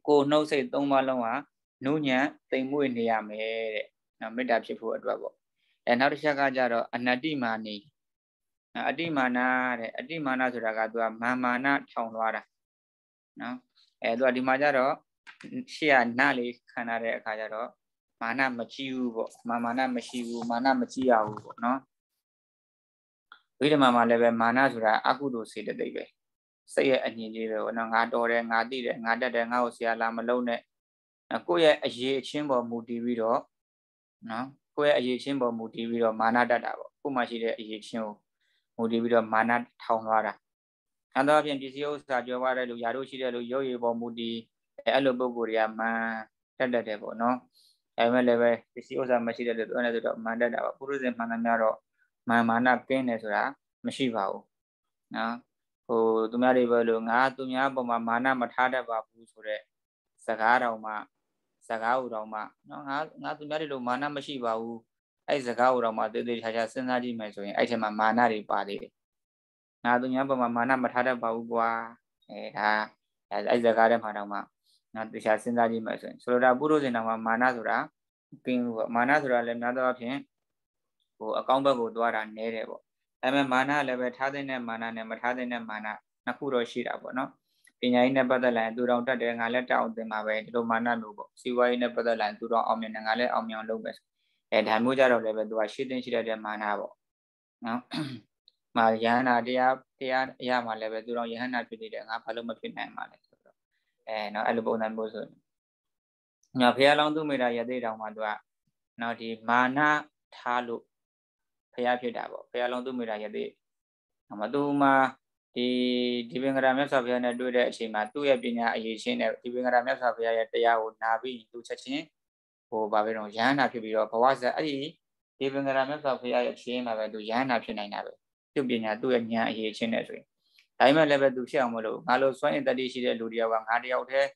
ကိုနှုတ်စိတ်သုံးပါးလုံးဟာနုညံတိမ်မွေ့နေရမယ်တဲ့နော်မေတ္တာဖြစ်ဖို့အတွက်ပေါ့အဲနောက်တစ်ချက်ကကြတော့အနတ္တိမာနီအတ္တိမာနာတဲ့အတ္တိမာနာဆိုတာကသူကမာမာနာထောင်သွားတာနော်အဲသူကဒီမှာကြတော့ရှေ့ကနလေးခံရတဲ့အခါကျတော့မာနမကြည့်ဘူးပေါ့မာမာနမရှိဘူးမာနမကြည့်ရဘူးပေါ့နော်ဝိဓမ္မာမှာလည်းပဲမာနဆိုတာအကုသိုလ်စေတသိက်ပဲစိတ်ရဲ့အငြင်းကြီးပဲဟောနော်ငါတော်တယ်ငါတိတယ်ငါတတ်တယ်ငါ့ကိုဆရာလာမလုံးနဲ့ကိုယ့်ရဲ့အရေးအချင်းပေါ်မူတည်ပြီးတော့နော်ကိုယ့်ရဲ့အရေးချင်းပေါ်မူတည်ပြီးတော့မာနတတ်တာပေါ့ကိုယ်မှရှိတဲ့အရေးချင်းကိုမူတည်ပြီးတော့မာနထောင်သွားတာအန္တရာပြင်ပစ္စည်းဥစ္စာကြွယ်ဝတဲ့လူယာတို့ရှိတဲ့လူရုပ်ရည်ပေါ်မူတည်အဲ့လိုပုံကိုယ်တွေကမန်တက်တက်တယ်ပေါ့နော်အဲမဲ့လည်းပဲပစ္စည်းဥစ္စာမရှိတဲ့လူတို့အဲ့ဒါဆိုတော့မန်တက်တာပါပုရုဇဉ်မှန်သမျှတော့မာမာနကင်းတယ်ဆိုတာမရှိပါဘူးနော်ဟိုသူများတွေဘယ်လိုငါသူများပုံမှာမာနမထားတတ်ပါဘူးဆိုတော့စကားတော်မှစကားဟူတော်မှနော်ငါငါသူများတွေလိုမာနမရှိပါဘူးအဲ့စကားဟူတော်မှတည်တည်ချာချာစဉ်းစားကြည့်မယ်ဆိုရင်အဲ့ထဲမှာမာနတွေပါသေးတယ်ငါသူများပုံမှာမာနမထားတတ်ပါဘူးကွာအဲဒါအဲ့စကားထဲမှာတော့မှငါတခြားစဉ်းစားကြည့်မယ်ဆိုရင်ဆိုလိုတာပုရုဇဉ်တော်မှာမာနဆိုတာကင်းဘူးမာနဆိုတာလည်းများသောအားဖြင့်ဟိုအကောင်းဘက်ကိုသွားတာနည်းတယ်ပေါ့ဒါပေမဲ့မာနလည်းပဲထားတဲ့နဲ့မာနနဲ့မထားတဲ့နဲ့မာနနှစ်ခုတော့ရှိတာပေါ့နော်ပညာရေးနဲ့ပတ်သက်လာရင်သူတော်တတ်တယ်ငါလည်းတအောင်သင်ပါပဲဒီလိုမာနမျိုးပေါ့စီဝါရေးနဲ့ပတ်သက်လာရင်သူတော်အောင်မြင်တယ်ငါလည်းအောင်မြင်လုပ်မယ်အဲဒါမျိုးကြတော့လည်းပဲသူကရှင်းသိရှိတတ်တဲ့မာနပေါ့နော်မာယန္နာတရားတရားအရာမှာလည်းပဲသူတော်ယဟန္နာဖြစ်နေတယ်ငါဘာလို့မဖြစ်နိုင်မှာလဲဆိုတော့အဲနော်အဲ့လိုပုံစံမျိုးဆိုရင်ညဖះလောင်းသူမိတာရသေးတောင်မှသူကနော်ဒီမာနထားလို့ဖရာဖြစ်တာပေါ့ဖရာလုံးသူမိတာရသေးမသူမှာဒီဒီပင်္ဂရာမြတ်စွာဘုရားနဲ့တွေ့တဲ့အချိန်မှာသူ့ရဲ့ပညာအရေးချင်းတဲ့ဒီပင်္ဂရာမြတ်စွာဘုရားရဲ့တရားကိုနာပြီးသူချက်ချင်းဟိုဘာပဲတော့ရဟန္တာဖြစ်ပြီးတော့ဘဝဆက်အဲ့ဒီဒီပင်္ဂရာမြတ်စွာဘုရားရဲ့ချင်းမှာပဲသူရဟန္တာဖြစ်နိုင်တာပဲသူ့ပညာသူ့ရဲ့ဉာဏ်အရေးချင်းတဲ့ဆိုရင်ဒါပေမဲ့လည်းပဲသူဖြစ်အောင်မလို့ငါလိုစွန့်ရင်တတိရှိတဲ့လူတယောက်ကငါတယောက်တည်း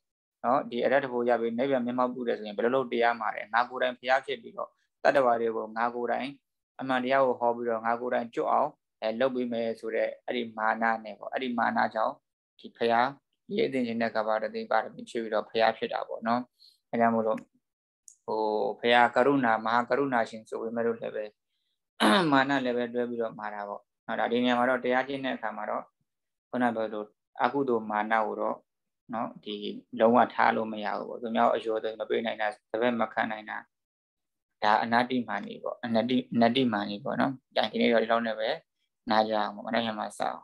နော်ဒီအရတ္တဘုရားပဲနိဗ္ဗာန်မျက်မှောက်ပြုတယ်ဆိုရင်ဘယ်လိုလုပ်တရားမှာလဲငါကိုယ်တိုင်ဘုရားဖြစ်ပြီးတော့တတ္တဝါတွေကိုငါကိုယ်တိုင်အမှန်တရားကိုဟောပြီးတော့ငါကိုယ်တိုင်ကြွအောင်အဲလုပ်ပေးမယ်ဆိုတော့အဲ့ဒီမာနနဲ့ပေါ့အဲ့ဒီမာနကြောင့်ဒီဖရာရေးအသင်ခြင်းနဲ့ကဘာတသိပါရမီဖြစ်ပြီးတော့ဖရာဖြစ်တာပေါ့နော်အဲဒါမို့လို့ဟိုဖရာကရုဏာမဟာကရုဏာရှင်ဆိုပေမဲ့လို့လည်းပဲမာနလည်းပဲတွဲပြီးတော့မာတာပေါ့နော်ဒါဒီနေရာမှာတော့တရားကျင့်တဲ့အခါမှာတော့ခုနပြောလို့အကုသိုလ်မာနကိုတော့နော်ဒီလုံးဝထားလို့မရဘူးပေါ့သူများအယောသိမပေးနိုင်တာတပည့်မခံနိုင်တာဒါအနာတိမာနီပေါ့အနတိအနတိမာနီပေါ့နော်ဒါဒီနေ့တော့ဒီလောက်နဲ့ပဲနားကြအောင်ပေါ့မနေ့ကမှစအောင်